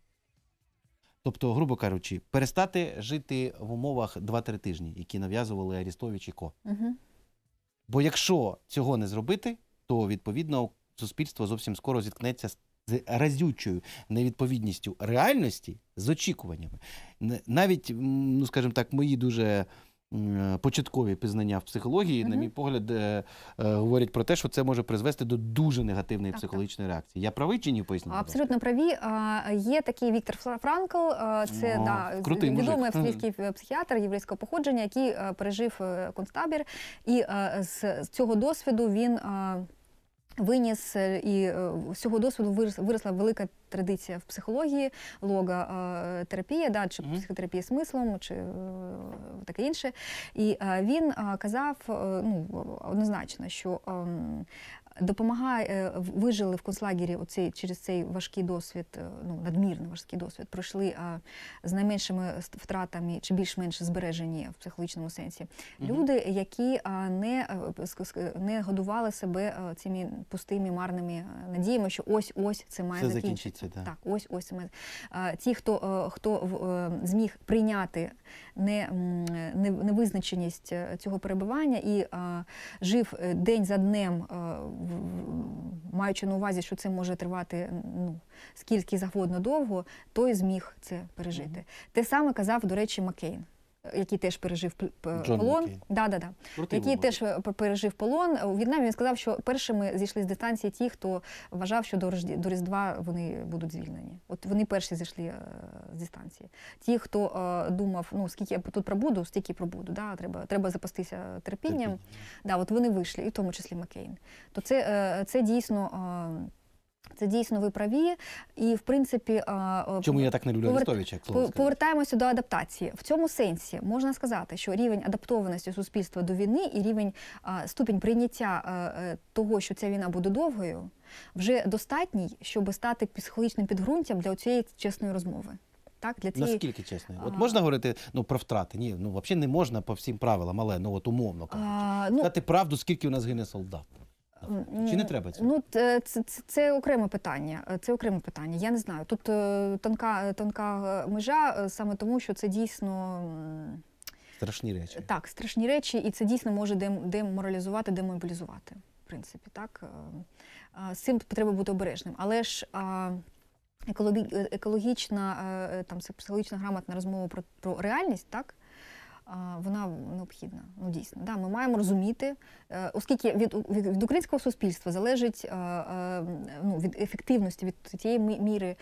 Тобто, грубо кажучи, перестати жити в умовах 2-3 тижні, які нав'язували Арістович і Ко. Угу. Бо якщо цього не зробити, то відповідно суспільство зовсім скоро зіткнеться з разючою невідповідністю реальності з очікуваннями. Навіть, ну скажімо так, мої дуже. Е, початкові пізнання в психології, mm -hmm. на мій погляд, е, е, говорять про те, що це може призвести до дуже негативної так, психологічної так. реакції. Я правий чи ні поясню? Абсолютно праві. Є такий Віктор Франкл, це О, да, відомий австрійський е, психіатр єврейського походження, який е, пережив концтабір, і з цього досвіду він. Виніс е, і е, з цього досвіду виросла велика традиція в психології, лога е, терапія, да, чи психотерапія смислом, чи таке інше. І він казав ну, однозначно, що ем, допомагає е, вижили в концлагері оцей через цей важкий досвід, е, ну надмірний важкий досвід, пройшли а, з найменшими втратами чи більш-менш збережені в психологічному сенсі люди, які а, не е, не годували себе цими пустими марними надіями, що ось ось це має Все закінчитися. Так, ось ось це має. Ті, хто хто зміг прийняти не, не, невизначеність е, цього перебування і а, жив е, день за днем, а, е, маючи на увазі, що це може тривати ну, скільки завгодно довго, той зміг це пережити. Mm -hmm. Те саме казав, до речі, Маккейн який теж пережив полон, Маккей. да, да, да. який теж е, пережив полон у В'єтнамі. Він сказав, що першими зійшли з дистанції ті, хто вважав, що до Різдва вони будуть звільнені. От вони перші зійшли е, з дистанції. Ті, хто е, думав, ну скільки я тут пробуду, стільки пробуду. Да, треба треба запастися терпінням. Терпіння. Да, от вони вийшли, і в тому числі Маккейн. То це, це дійсно. Це дійсно ви праві, і в принципі чому я так не люблю Арестовича, як повертаємося до адаптації. В цьому сенсі можна сказати, що рівень адаптованості суспільства до війни і рівень ступінь прийняття е, того, що ця війна буде довгою, вже достатній, щоб стати психологічним підґрунтям для цієї чесної розмови. Так, для цієї... наскільки чесно, от можна говорити ну про втрати? Ні, ну взагалі не можна по всім правилам, але ну от умовно кажучи. А, ну... Дати правду, скільки у нас гине солдат. Чи не треба цього? Ну е, це, це це окреме питання. Е, це окреме питання. Я не знаю. Тут тобто, е, тонка тонка межа саме тому, що це дійсно. Страшні речі. Так, страшні речі, і це дійсно може деморалізувати, демобілізувати. В принципі, так з цим треба бути обережним. Але ж екологічна, там психологічна грамотна розмова про про реальність, так вона необхідна. Ну дійсно, да, ми маємо розуміти, е, оскільки від від, українського суспільства залежить е, е, ну, від ефективності, від тієї міри,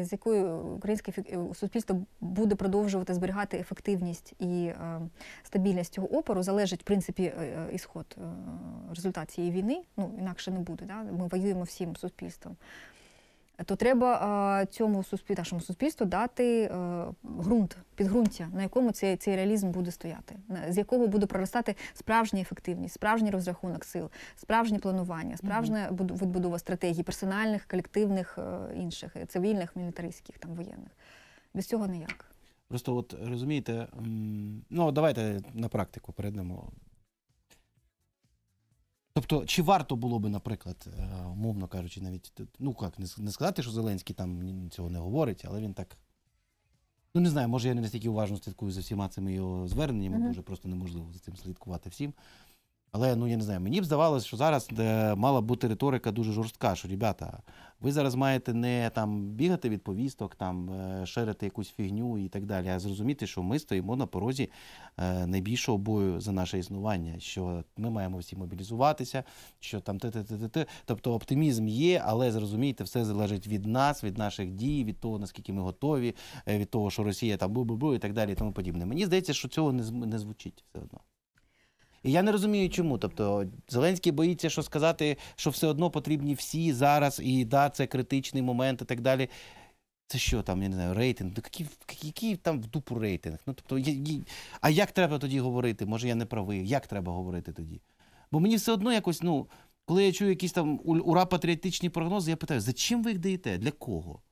з якою українське суспільство буде продовжувати зберігати ефективність і стабільність цього опору, залежить в принципі ісход результат цієї війни. Ну інакше не буде. Да? Ми воюємо всім суспільством то треба цьому суспіль, нашому суспільству дати е, ґрунт, підґрунтя, на якому цей цей реалізм буде стояти, з якого буде проростати справжня ефективність, справжній розрахунок сил, справжнє планування, справжня відбудова стратегії персональних, колективних е, інших, е, цивільних, мілітаристських, там воєнних. Без цього ніяк. Просто от розумієте, ну давайте на практику перейдемо. Тобто, чи варто було би, наприклад, е, умовно кажучи, навіть ну як не сказати, що Зеленський там цього не говорить, але він так. Ну, не знаю, може я не настільки уважно слідкую за всіма цими його зверненнями, може просто неможливо за цим слідкувати всім. Але ну я не знаю, мені б здавалося, що зараз е, мала бути риторика дуже жорстка, що ребята, ви зараз маєте не там бігати від повісток, там е, шерити якусь фігню і так далі, а зрозуміти, що ми стоїмо на порозі е, найбільшого бою за наше існування, що ми маємо всі мобілізуватися, що там те те те те Тобто оптимізм є, але зрозумійте, все залежить від нас, від наших дій, від того наскільки ми готові, від того, що Росія там бу-бу-бу і так далі, і тому подібне. Мені здається, що цього не не звучить все одно. І я не розумію, чому. Тобто Зеленський боїться, що сказати, що все одно потрібні всі зараз, і да, це критичний момент і так далі. Це що там, я не знаю, рейтинг? Ну, який, який там в дупу рейтинг? Ну, тобто, я, я... А як треба тоді говорити? Може, я не правий. Як треба говорити тоді? Бо мені все одно якось, ну, коли я чую якісь там ура-патріотичні прогнози, я питаю, за чим ви їх даєте? Для кого?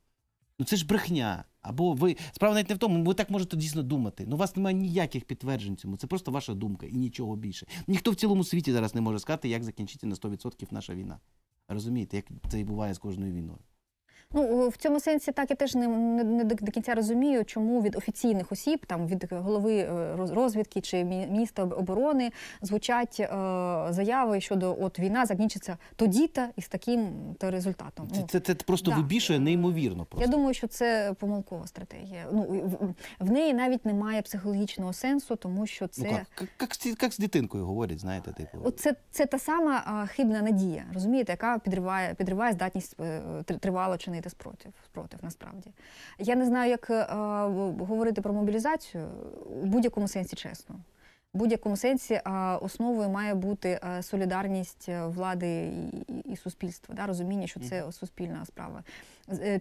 Ну це ж брехня. Або ви справа навіть не в тому, ви так можете дійсно думати. Ну у вас немає ніяких підтверджень цьому. Це просто ваша думка і нічого більше. Ніхто в цілому світі зараз не може сказати, як закінчити на 100% наша війна. Розумієте, як це і буває з кожною війною. Ну в цьому сенсі так я теж не не, не до, кінця розумію, чому від офіційних осіб, там від голови е, розвідки чи міністра оборони звучать е, заяви щодо от війна закінчиться тоді-та і з таким то результатом. Це ну, це, це просто да. вибішує неймовірно. Просто. Я думаю, що це помилкова стратегія. Ну в, в неї навіть немає психологічного сенсу, тому що ну це ну, як, як, як, з дитинкою говорять, знаєте, типу це це та сама хибна надія, розумієте, яка підриває підриває здатність е, тривало чинити чинити спротив спротив насправді. Я не знаю, як е, е, говорити про мобілізацію у будь-якому сенсі чесно. в будь-якому сенсі а, е, основою має бути е, солідарність влади і, суспільства, да, розуміння, що це суспільна справа.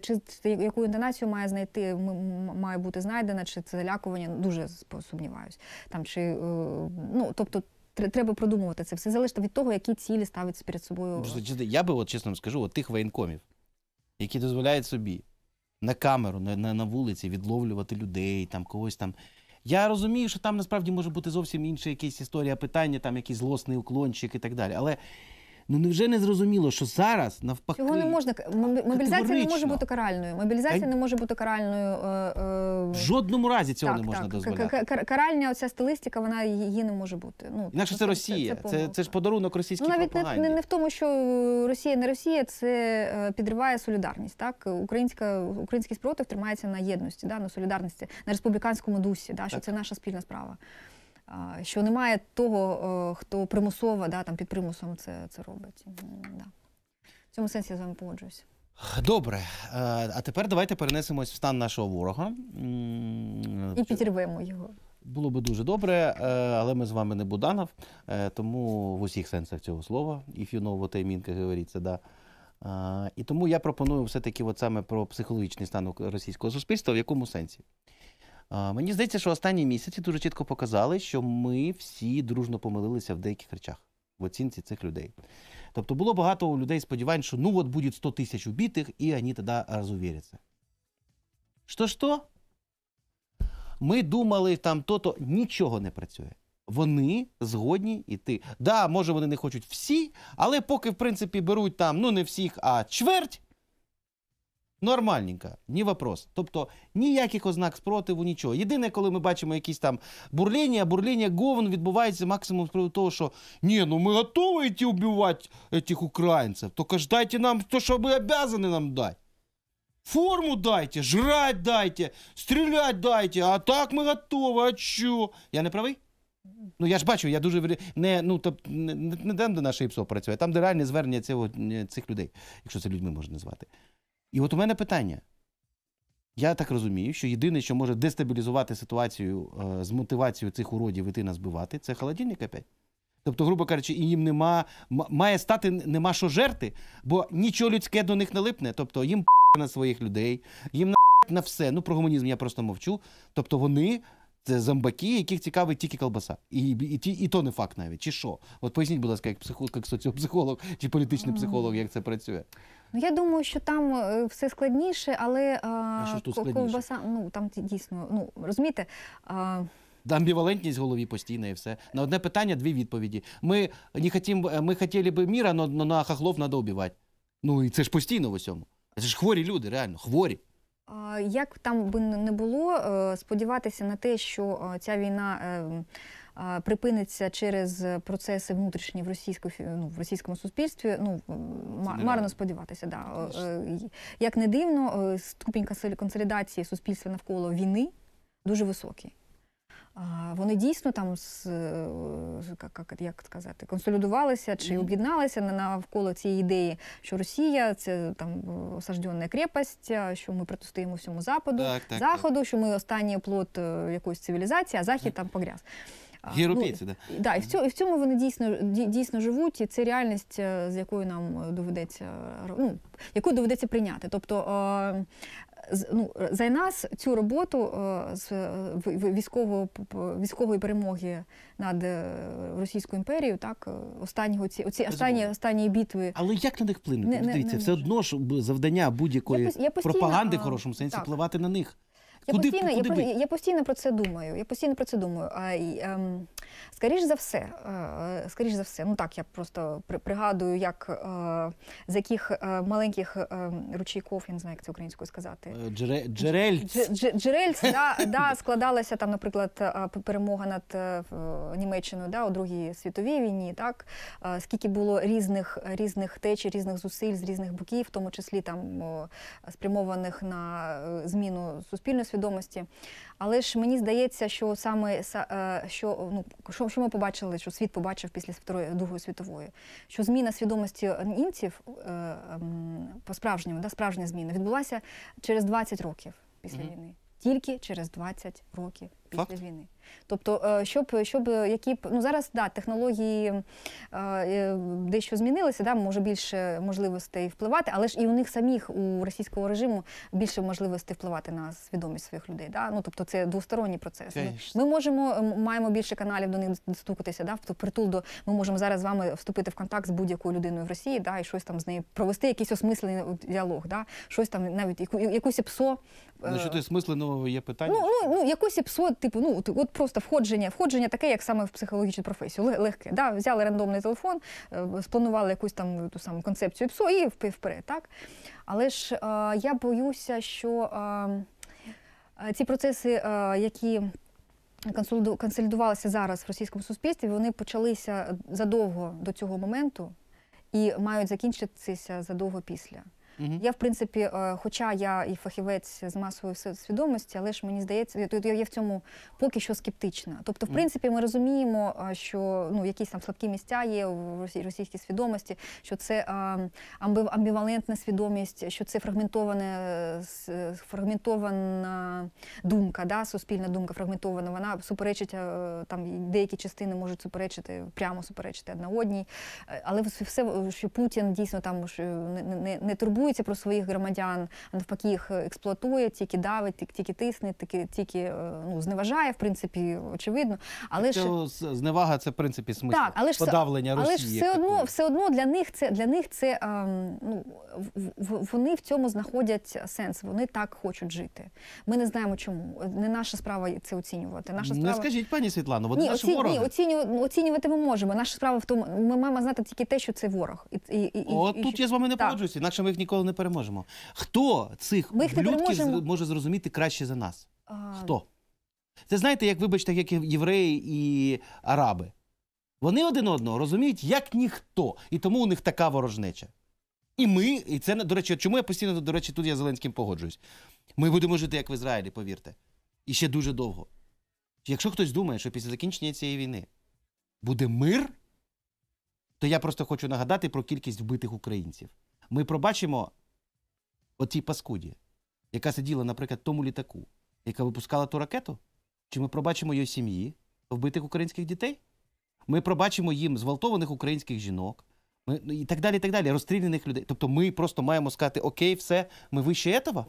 Чи яку інтонацію має знайти, має бути знайдена, чи це залякування? Дуже сумніваюсь. Там чи ну тобто треба продумувати це все залежить від того, які цілі ставиться перед собою. Я би от чесно вам скажу, от тих воєнкомів які дозволяють собі на камеру, на, на, на вулиці відловлювати людей, там когось там. Я розумію, що там насправді може бути зовсім інша якась історія питання, там якийсь злосний уклончик і так далі. Але Ну невже не зрозуміло, що зараз навпаки Цього не можна мобілізація не може бути каральною. Мобілізація не може бути каральною в жодному разі цього так, не можна так. дозволяти. К каральня оця стилистика, вона її не може бути. Ну інакше це Росія, це це, це ж подарунок російській ну, навіть пропаганді. Не, не не в тому, що Росія не Росія, це е, підриває солідарність. Так українська український спротив тримається на єдності, да на солідарності, на республіканському дусі, да що так. це наша спільна справа що немає того, е, хто примусово да, там, під примусом це це робить. Да. В цьому сенсі я з вами погоджуюся. Добре, е, а тепер давайте перенесемось в стан нашого ворога і підірвемо його. Було би дуже добре, е, але ми з вами не Буданов, тому в усіх сенсах цього слова, if you know what I mean, як говориться, да. І тому я пропоную все-таки от саме про психологічний стан російського суспільства, в якому сенсі? Мені здається, що останні місяці дуже чітко показали, що ми всі дружно помилилися в деяких речах в оцінці цих людей. Тобто було багато у людей сподівань, що ну от буде 100 тисяч убитих, і вони тоді розувіряться. Що-що? Ми думали там то-то, нічого не працює. Вони згодні йти. Да, може, вони не хочуть всі, але поки, в принципі, беруть там ну не всіх, а чверть. Нормальненька, ні вопрос. Тобто ніяких ознак спротиву, нічого. Єдине, коли ми бачимо якісь там бурління, бурління говн відбувається максимум з приводу того, що ні, ну ми готові йти вбивати цих українців, то ж дайте нам те, що ви обязаны нам дати. Форму дайте, жрать дайте, стрілять дайте, а так ми готові, а що? Я не правий? Ну я ж бачу, я дуже не ну тоб, не, не, не там, де наше ІПСО працює, там де реальне звернення цього, цих людей, якщо це людьми можна назвати. І от у мене питання. Я так розумію, що єдине, що може дестабілізувати ситуацію е, з мотивацією цих уродів іти нас збивати, це холодильник опять. Тобто, грубо кажучи, і їм нема має стати нема що жерти, бо нічого людське до них не липне. Тобто їм на своїх людей, їм на все. Ну про гуманізм я просто мовчу. Тобто вони це зомбаки, яких цікавить тільки колбаса. І і, і, то не факт навіть. Чи що? От поясніть, будь ласка, як психолог, як соціопсихолог чи політичний психолог, як це працює. Ну, я думаю, що там е, все складніше, але а, а що складніше? ну там дійсно, ну розумієте. А... Амбівалентність в голові постійна і все. На одне питання, дві відповіді. Ми не хотім, е, ми хотіли б міра, але на хахлов треба убивати. Ну і це ж постійно в усьому. Це ж хворі люди, реально, хворі. Як там би не було, е, сподіватися на те, що е, ця війна е, припиниться через процеси внутрішні в російському ну, в російському суспільстві, ну марно сподіватися. Да. Як не дивно, ступінь консолідації суспільства навколо війни дуже високий. Вони дійсно там е, як сказати, консолідувалися чи об'єдналися навколо цієї ідеї, що Росія це там осаждена крепость, що ми протистоїмо всьому западу, так, так, заходу, так. що ми останній плод е, якоїсь цивілізації, а захід там погряз. Ну, Європейці, ну, да. Да, і в цьому і в цьому вони дійсно дійсно живуть, і це реальність, е, з якою нам доведеться ну, яку доведеться прийняти. Тобто ну, нас цю роботу е, з е, військового військової перемоги над е, Російською імперією, так останнього ці оці останні останні битви. Але як на них вплинути? Не, не, Дивіться, не все одно ж завдання будь-якої пропаганди в хорошому сенсі так. впливати на них. Я куди, постійно куди я, я постійно про це думаю. Я постійно про це думаю. А і, ем, скоріш за все, е, скоріш за все, ну так я просто при, пригадую, як е, з яких е, маленьких е, ручейков, я не знаю, як це українською сказати. Е, джере, джерельць. да, складалася там, наприклад, е, перемога над е, Німеччиною да, у Другій світовій війні. Так скільки було різних різних течій, різних зусиль з різних боків, в тому числі там спрямованих на зміну суспільної свідомості, свідомості. Але ж мені здається, що саме е, що ну що, що ми побачили, що світ побачив після Второї Другої світової, що зміна свідомості німців е, по справжньому, да, справжня зміна відбулася через 20 років після війни, тільки через 20 років після Факт. війни. Тобто, е, щоб щоб е, які ну зараз да, технології е, дещо змінилися, да, може більше можливостей впливати, але ж і у них самих у російського режиму більше можливостей впливати на свідомість своїх людей. Да? Ну тобто це двосторонній процес. Ми, ми можемо маємо більше каналів до них достукатися, да, в притул до ми можемо зараз з вами вступити в контакт з будь-якою людиною в Росії, да, і щось там з нею провести, якийсь осмислений діалог, да, щось там навіть яку якусь псо. Ну, що ти смисленого є питання? Ну ну, ну якусь псо типу, ну от просто входження, входження таке, як саме в психологічну професію. Легке. Да? Взяли рандомний телефон, е, спланували якусь там ту саму концепцію ПСО і вперед. так? Але ж а, е, я боюся, що а, е, ці процеси, а, які консолідувалися зараз в російському суспільстві, вони почалися задовго до цього моменту і мають закінчитися задовго після. Угу. Я, в принципі, е, хоча я і фахівець з масової свідомості, але ж мені здається, я я в цьому поки що скептична. Тобто, в принципі, ми розуміємо, е, що ну якісь там слабкі місця є в російській свідомості, що це е, амбівалентна свідомість, що це фрагментована фрагментована думка, да, суспільна думка фрагментована. Вона суперечить там деякі частини можуть суперечити прямо суперечити одна одній, але все, що Путін дійсно там не не, не турбує піклується про своїх громадян, а навпаки їх е, експлуатує, тільки давить, тільки тисне, тільки тільки е, ну зневажає, в принципі, очевидно. Але ж зневага це в принципі смисл так, але подавлення Росії. Але ж все одно, все одно для них це для них це ем, ну вони в цьому знаходять сенс. Вони так хочуть жити. Ми не знаємо, чому не наша справа це оцінювати. Наша справа не скажіть, пані Світлано, вони ні, наші оці... вороги. Ні, оцінювати, ну, оцінювати ми можемо. Наша справа в тому, ми маємо знати тільки те, що це ворог, і і, і, О, і тут і... я з вами не погоджуюся, інакше ми їх ніколи ніколи не переможемо. Хто цих Ми їх людків може зрозуміти краще за нас? А, Хто? Це знаєте, як вибачте, як євреї і араби. Вони один одного розуміють, як ніхто, і тому у них така ворожнеча. І ми, і це до речі, чому я постійно до речі, тут я з Зеленським погоджуюсь. Ми будемо жити як в Ізраїлі, повірте. І ще дуже довго. Якщо хтось думає, що після закінчення цієї війни буде мир, то я просто хочу нагадати про кількість вбитих українців ми пробачимо оцій паскуді, яка сиділа, наприклад, в тому літаку, яка випускала ту ракету, чи ми пробачимо її сім'ї, вбитих українських дітей? Ми пробачимо їм зґвалтованих українських жінок, ми, ну, і так далі, і так далі, розстріляних людей. Тобто ми просто маємо сказати, окей, все, ми вище етова?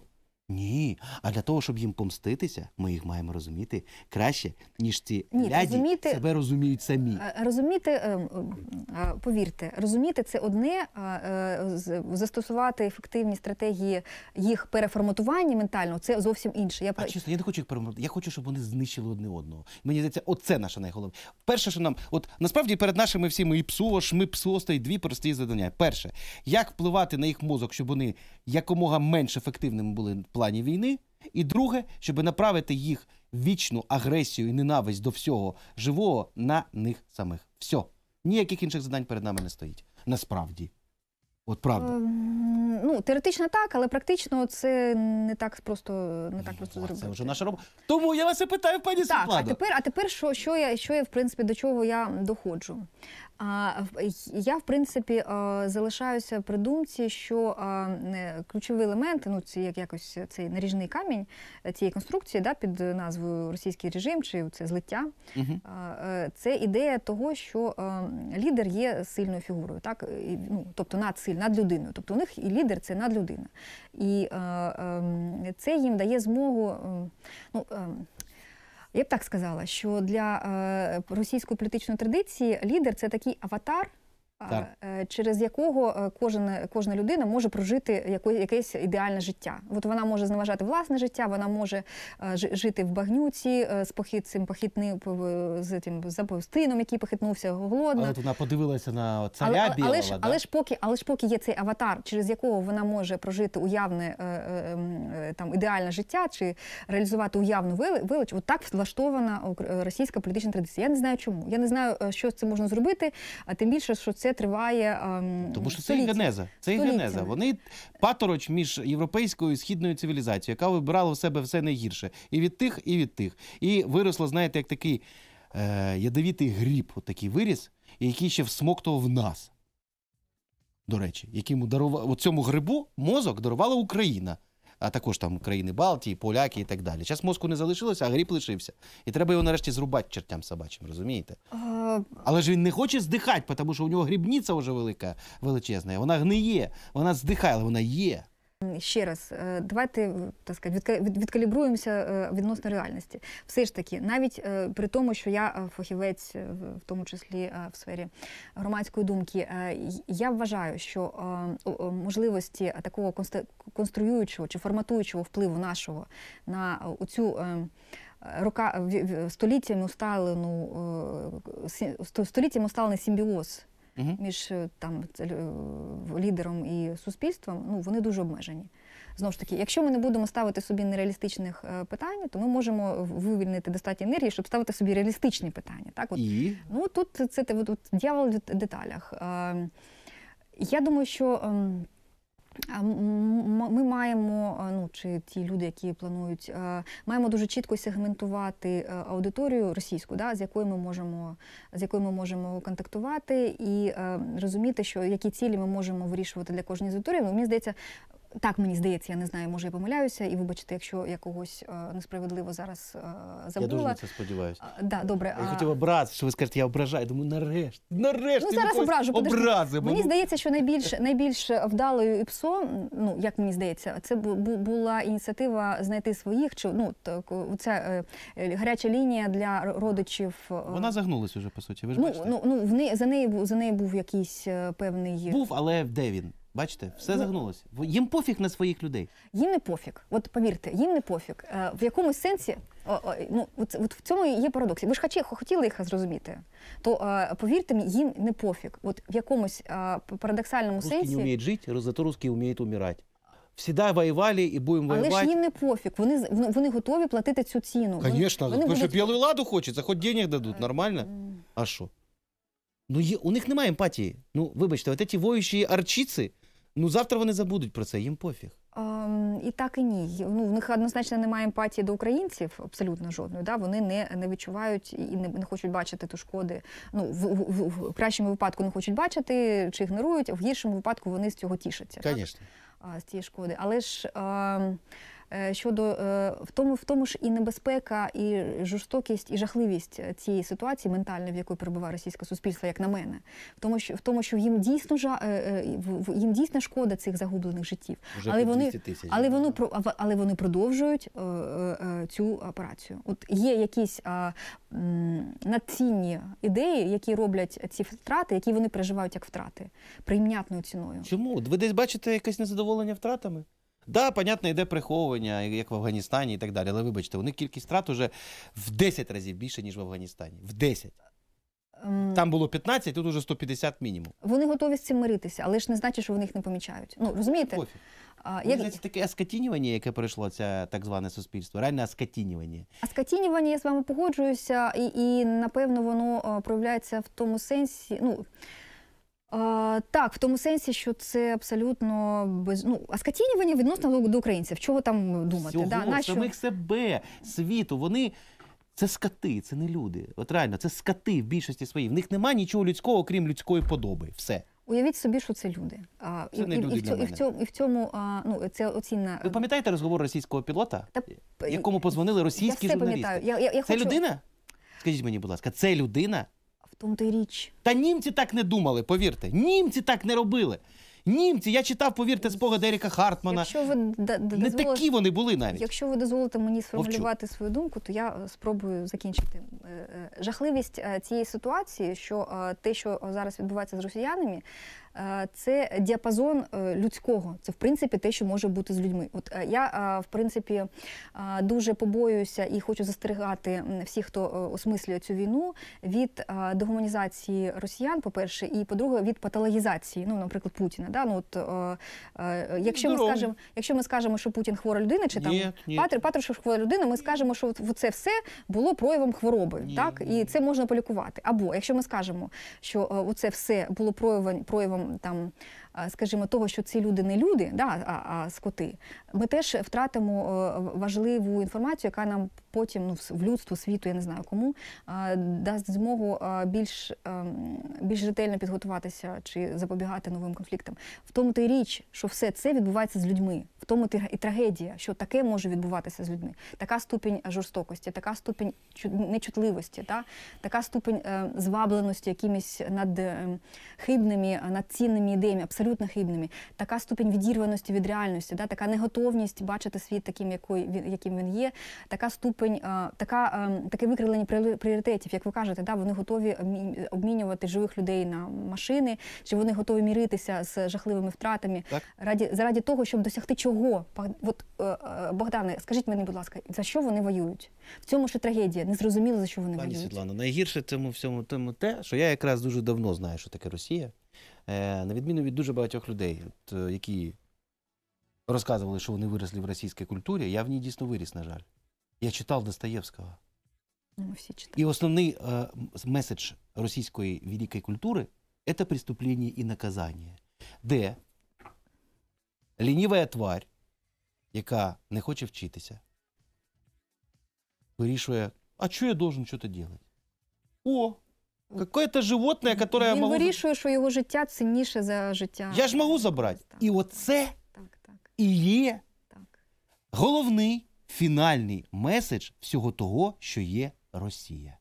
Ні. А для того, щоб їм помститися, ми їх маємо розуміти краще, ніж ці Ні, ляді розуміти, себе розуміють самі. Е, е, розуміти, ем, ем, повірте, розуміти це одне, е, застосувати ефективні стратегії їх переформатування ментально це зовсім інше. Я а чесно, я не хочу їх переформатувати. Я хочу, щоб вони знищили одне одного. Мені здається, оце наше найголовніше. Перше, що нам, от насправді перед нашими всіми і ПСО, шмип ПСО стоїть дві прості завдання. Перше, як впливати на їх мозок, щоб вони якомога менш ефективними були плані війни, і друге, щоб направити їх вічну агресію і ненависть до всього живого на них самих. Все. Ніяких інших завдань перед нами не стоїть. Насправді. От правда. Ем, ну, теоретично так, але практично це не так просто не так просто зробити. Це вже наша робота. Тому я вас і питаю, пані Так, А тепер, а тепер що, що я що я в принципі до чого я доходжу? А я в принципі е, залишаюся при думці, що е, ключовий елемент, ну це як якось цей наріжний камінь е, цієї конструкції, да, під назвою Російський режим чи це злиття, угу. це ідея того, що лідер є сильною фігурою, так і, ну тобто надсиль, над людиною. Тобто у них і лідер це надлюдина, і ем, це їм дає змогу ем, ну. Ем, я б так сказала, що для е, російської політичної традиції лідер це такий аватар так. Е, через якого е, кожен, кожна людина може прожити яко, якесь ідеальне життя. От вона може зневажати власне життя, вона може е, жити в багнюці з похитцем, похитним з тим запустином, який похитнувся, голодно. Але вона подивилася на царя але, білого, але ж, да? але ж поки, але ж поки є цей аватар, через якого вона може прожити уявне ем, там ідеальне життя чи реалізувати уявну велич, от так влаштована російська політична традиція. Я не знаю, чому я не знаю, що з цим можна зробити, а тим більше, що це триває ем, тому, що це і генеза. Це і генеза. Вони патороч між європейською і східною цивілізацією, яка вибирала в себе все найгірше і від тих, і від тих. І виросло, знаєте, як такий е, ядовітий гріб, от такий виріс, який ще всмоктував в нас. До речі, яким дарував цьому грибу мозок дарувала Україна а також там країни Балтії, поляки і так далі. Зараз мозку не залишилося, а гріб лишився. І треба його нарешті зрубати чертям собачим, розумієте? Але ж він не хоче здихати, тому що у нього грібниця вже велика, величезна. Вона гниє, вона здихає, але вона є. Ще раз, е, давайте е, так сказати, відкалібруємося е, відносно реальності. Все ж таки, навіть при тому, що я фахівець, в тому числі в сфері громадської думки, я вважаю, що можливості такого конструюючого чи форматуючого впливу нашого на цю рока століттями усталену століттям усталений симбіоз угу. між е, там е, лідером і суспільством, ну вони дуже обмежені. Знову ж таки, якщо ми не будемо ставити собі нереалістичних е, питань, то ми можемо вивільнити достатньо енергії, щоб ставити собі реалістичні питання. Так, от і? ну тут це тут дьявол в деталях. Ем, я думаю, що. Ем, ми маємо, е, ну чи ті люди, які планують, е, маємо дуже чітко сегментувати е, аудиторію російську, да, з якою ми можемо з якою ми можемо контактувати, і розуміти, що які цілі ми можемо вирішувати для кожної аудиторії. Ну, мені здається, так мені здається, я не знаю, може я помиляюся, і вибачте, якщо я когось е, несправедливо зараз забула. Е, я дуже на це сподіваюся. Да, добре. Я а... хотів образити, що ви скажете, я ображаю. Думаю, нарешті, нарешті. Ну зараз ображу. Образи, бо... Мені здається, що найбільш найбільш вдалою ІПСО, ну як мені здається, це була ініціатива знайти своїх. Чи ну так ця е, гаряча лінія для родичів? Вона загнулася вже по суті. Ви ж ну, бачите? ну ну в неї за неї за неї був якийсь певний був, але де він? Бачите, все ну, загнулося. Їм пофіг на своїх людей. Їм не пофіг. От повірте, їм не пофіг. Е, в якомусь сенсі, ну от, от в цьому і є парадокс. Ви ж хочі- хотіли їх зрозуміти, то е, повірте мені, їм не пофіг. От в якомусь е, парадоксальному Русские не сенсі. умеют жить, жити, зато русские умеют умирать. Всегда і будемо воювати. Але ж їм не пофіг. Вони з- вони готові платити цю ціну. Вони- Конечно, вони будуть- белую ладу хочеться, хоч денег дадуть нормально. А що? Ну, є- у них немає емпатії. Ну, вибачте, от ці воючі арчиці, Ну завтра вони забудуть про це, їм пофіг. Um, і так і ні. Ну в них однозначно немає емпатії до українців, абсолютно жодної. Да? Вони не не відчувають і не не хочуть бачити ту шкоди. Ну в, в, в, в кращому випадку не хочуть бачити чи ігнорують, в гіршому випадку вони з цього тішаться. Звісно. З цієї шкоди. Але ж. А... Е, щодо е, в тому, в тому ж і небезпека, і жорстокість, і жахливість е, цієї ситуації, ментальної, в якої перебуває російське суспільство, як на мене, в тому, що в тому, що їм дійсно жа їм дійсно шкода цих загублених життів, Вже але вони але вони але вони продовжують цю операцію. От є якісь надцінні ідеї, які роблять ці втрати, які вони переживають як втрати, прийнятною ціною. Чому ви десь бачите якесь незадоволення втратами? Да, понятно, йде приховування, як в Афганістані і так далі. Але вибачте, у них кількість втрат уже в 10 разів більше, ніж в Афганістані. В 10. Там було 15, тут уже 150 мінімум. Вони готові з цим миритися, але ж не значить, що вони їх не помічають. Ну розумієте? як... Це таке аскатінювання, яке перейшло це так зване суспільство, реальне аскатінювання. Аскатінювання, я з вами погоджуюся, і, і напевно воно е, проявляється в тому сенсі. ну... А, Так, в тому сенсі, що це абсолютно без ну аскатінювання відносно до українців. Чого там думати? Всього, да, на Самих що... себе, світу. Вони це скати, це не люди. От реально, це скати в більшості своїй. В них немає нічого людського, крім людської подоби. Все. Уявіть собі, що це люди. А, це і, не і, люди і, для і, мене. в цьому, і в цьому а, ну це оцінна. Ви е, пам'ятаєте розговор російського пілота, Та... Е, е, якому позвонили російські я все журналісти? Я, я, я це хочу... людина? Скажіть мені, будь ласка, це людина? тому то й річ. Та німці так не думали, повірте. Німці так не робили. Німці, я читав, повірте, спогади Еріка Хартмана. Якщо ви Не такі вони були навіть. Якщо ви дозволите мені сформулювати свою думку, то я е, спробую закінчити. Е, е, жахливість цієї ситуації, що те, що зараз відбувається з росіянами, Е, це діапазон е, людського. Це в принципі те, що може бути з людьми. От е, я в принципі дуже побоююся і хочу застерігати всіх, хто осмислює цю війну від дегуманізації росіян, по перше, і по-друге, від патологізації, ну, наприклад, Путіна. Да? Ну, от, Якщо ми скажемо, якщо ми скажемо, що Путін хвора людина, чи там ні, ні. Патр, хвора людина, ми скажемо, що це все було проявом хвороби, ні, так і це можна полікувати. Або якщо ми скажемо, що це все було проявом проявом там скажімо, того, що ці люди не люди, да, а, а скоти, ми теж втратимо е, важливу інформацію, яка нам потім ну, в людству світу, я не знаю кому, дасть змогу більш ем, більш ретельно підготуватися чи запобігати новим конфліктам. В тому ти річ, що все це відбувається з людьми, в тому ти і трагедія, що таке може відбуватися з людьми. Така ступінь жорстокості, така ступінь нечутливості, та? така ступінь е, звабленості якимись надхибними, ем, надцінними ідеями абсолютно хибними, така ступінь відірваності від реальності, да, така неготовність бачити світ таким, який він яким він є, така ступень, е, така е, таке викривлення пріоритетів, як ви кажете, да, вони готові обмінювати живих людей на машини, чи вони готові міритися з жахливими втратами так. раді заради того, щоб досягти чого? От, е, Богдане, скажіть мені, будь ласка, за що вони воюють? В цьому ж трагедія не зрозуміло за що вони Пані воюють. Пані Світлано. Найгірше цьому всьому тому те, що я якраз дуже давно знаю, що таке Росія. Е, на відміну від дуже багатьох людей, от, е, які розказували, що вони виросли в російській культурі, я в ній дійсно виріс, на жаль. Я читав Достоєвського. Ну, всі читали. І основний е, меседж російської великої культури це преступлення і наказання, де лінівая тварь, яка не хоче вчитися, вирішує, а що я должен щось робити? О, Какое-то животное, которое Він я можу... вирішує, що його життя цінніше за життя. Я ж можу забрати. Так. І оце так, так. і є так. головний фінальний меседж всього того, що є Росія.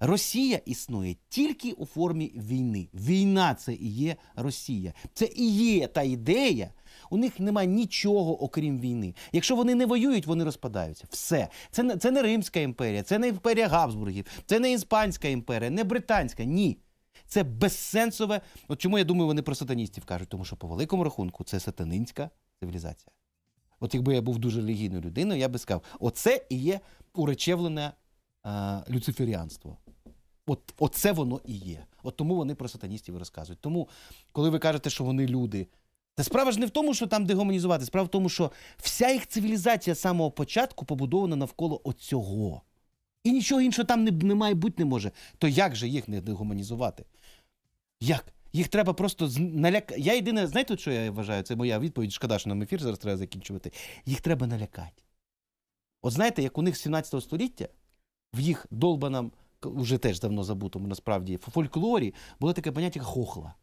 Росія існує тільки у формі війни. Війна це і є Росія. Це і є та ідея. У них немає нічого окрім війни. Якщо вони не воюють, вони розпадаються. Все це не це не Римська імперія, це не імперія Габсбургів, це не іспанська імперія, не британська. Ні. Це безсенсове. От чому я думаю, вони про сатаністів кажуть, тому що по великому рахунку це сатанинська цивілізація. От якби я був дуже релігійною людиною, я би сказав, оце і є уречевлене е, люциферіанство. От, Оце воно і є. От тому вони про сатаністів розказують. Тому, коли ви кажете, що вони люди. Та справа ж не в тому, що там дегуманізувати, справа в тому, що вся їх цивілізація з самого початку побудована навколо оцього. І нічого іншого там не, не має бути не може. То як же їх не дегуманізувати? Як? Їх треба просто налякати. Я єдине, знаєте, що я вважаю? Це моя відповідь, шкода, що нам ефір зараз треба закінчувати. Їх треба налякати. От знаєте, як у них 17 століття, в їх долбанам, вже теж давно забутому насправді, в фольклорі було таке поняття як хохла.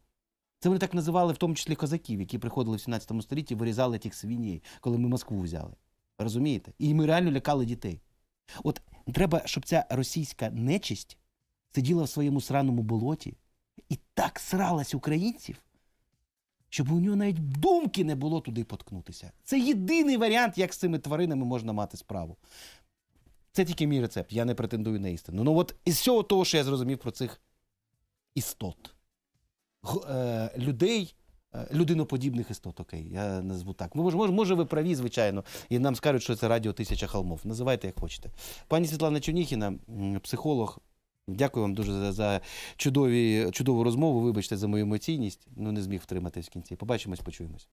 Це вони так називали, в тому числі козаків, які приходили в 17 столітті, вирізали тих свиней, коли ми Москву взяли. Розумієте? І ми реально лякали дітей. От треба, щоб ця російська нечисть сиділа в своєму сраному болоті і так сралась українців, щоб у нього навіть думки не було туди поткнутися. Це єдиний варіант, як з цими тваринами можна мати справу. Це тільки мій рецепт, я не претендую на істину. Ну от із всього того, що я зрозумів про цих істот. Е, людей. Е, людиноподібних істот, окей, я назву так. Може, може, ви праві, звичайно, і нам скажуть, що це радіо тисяча холмов. Називайте, як хочете. Пані Світлана Чуніхіна, психолог. Дякую вам дуже за за чудові, чудову розмову. Вибачте за мою емоційність. Ну не зміг втриматись в кінці. Побачимось, почуємось.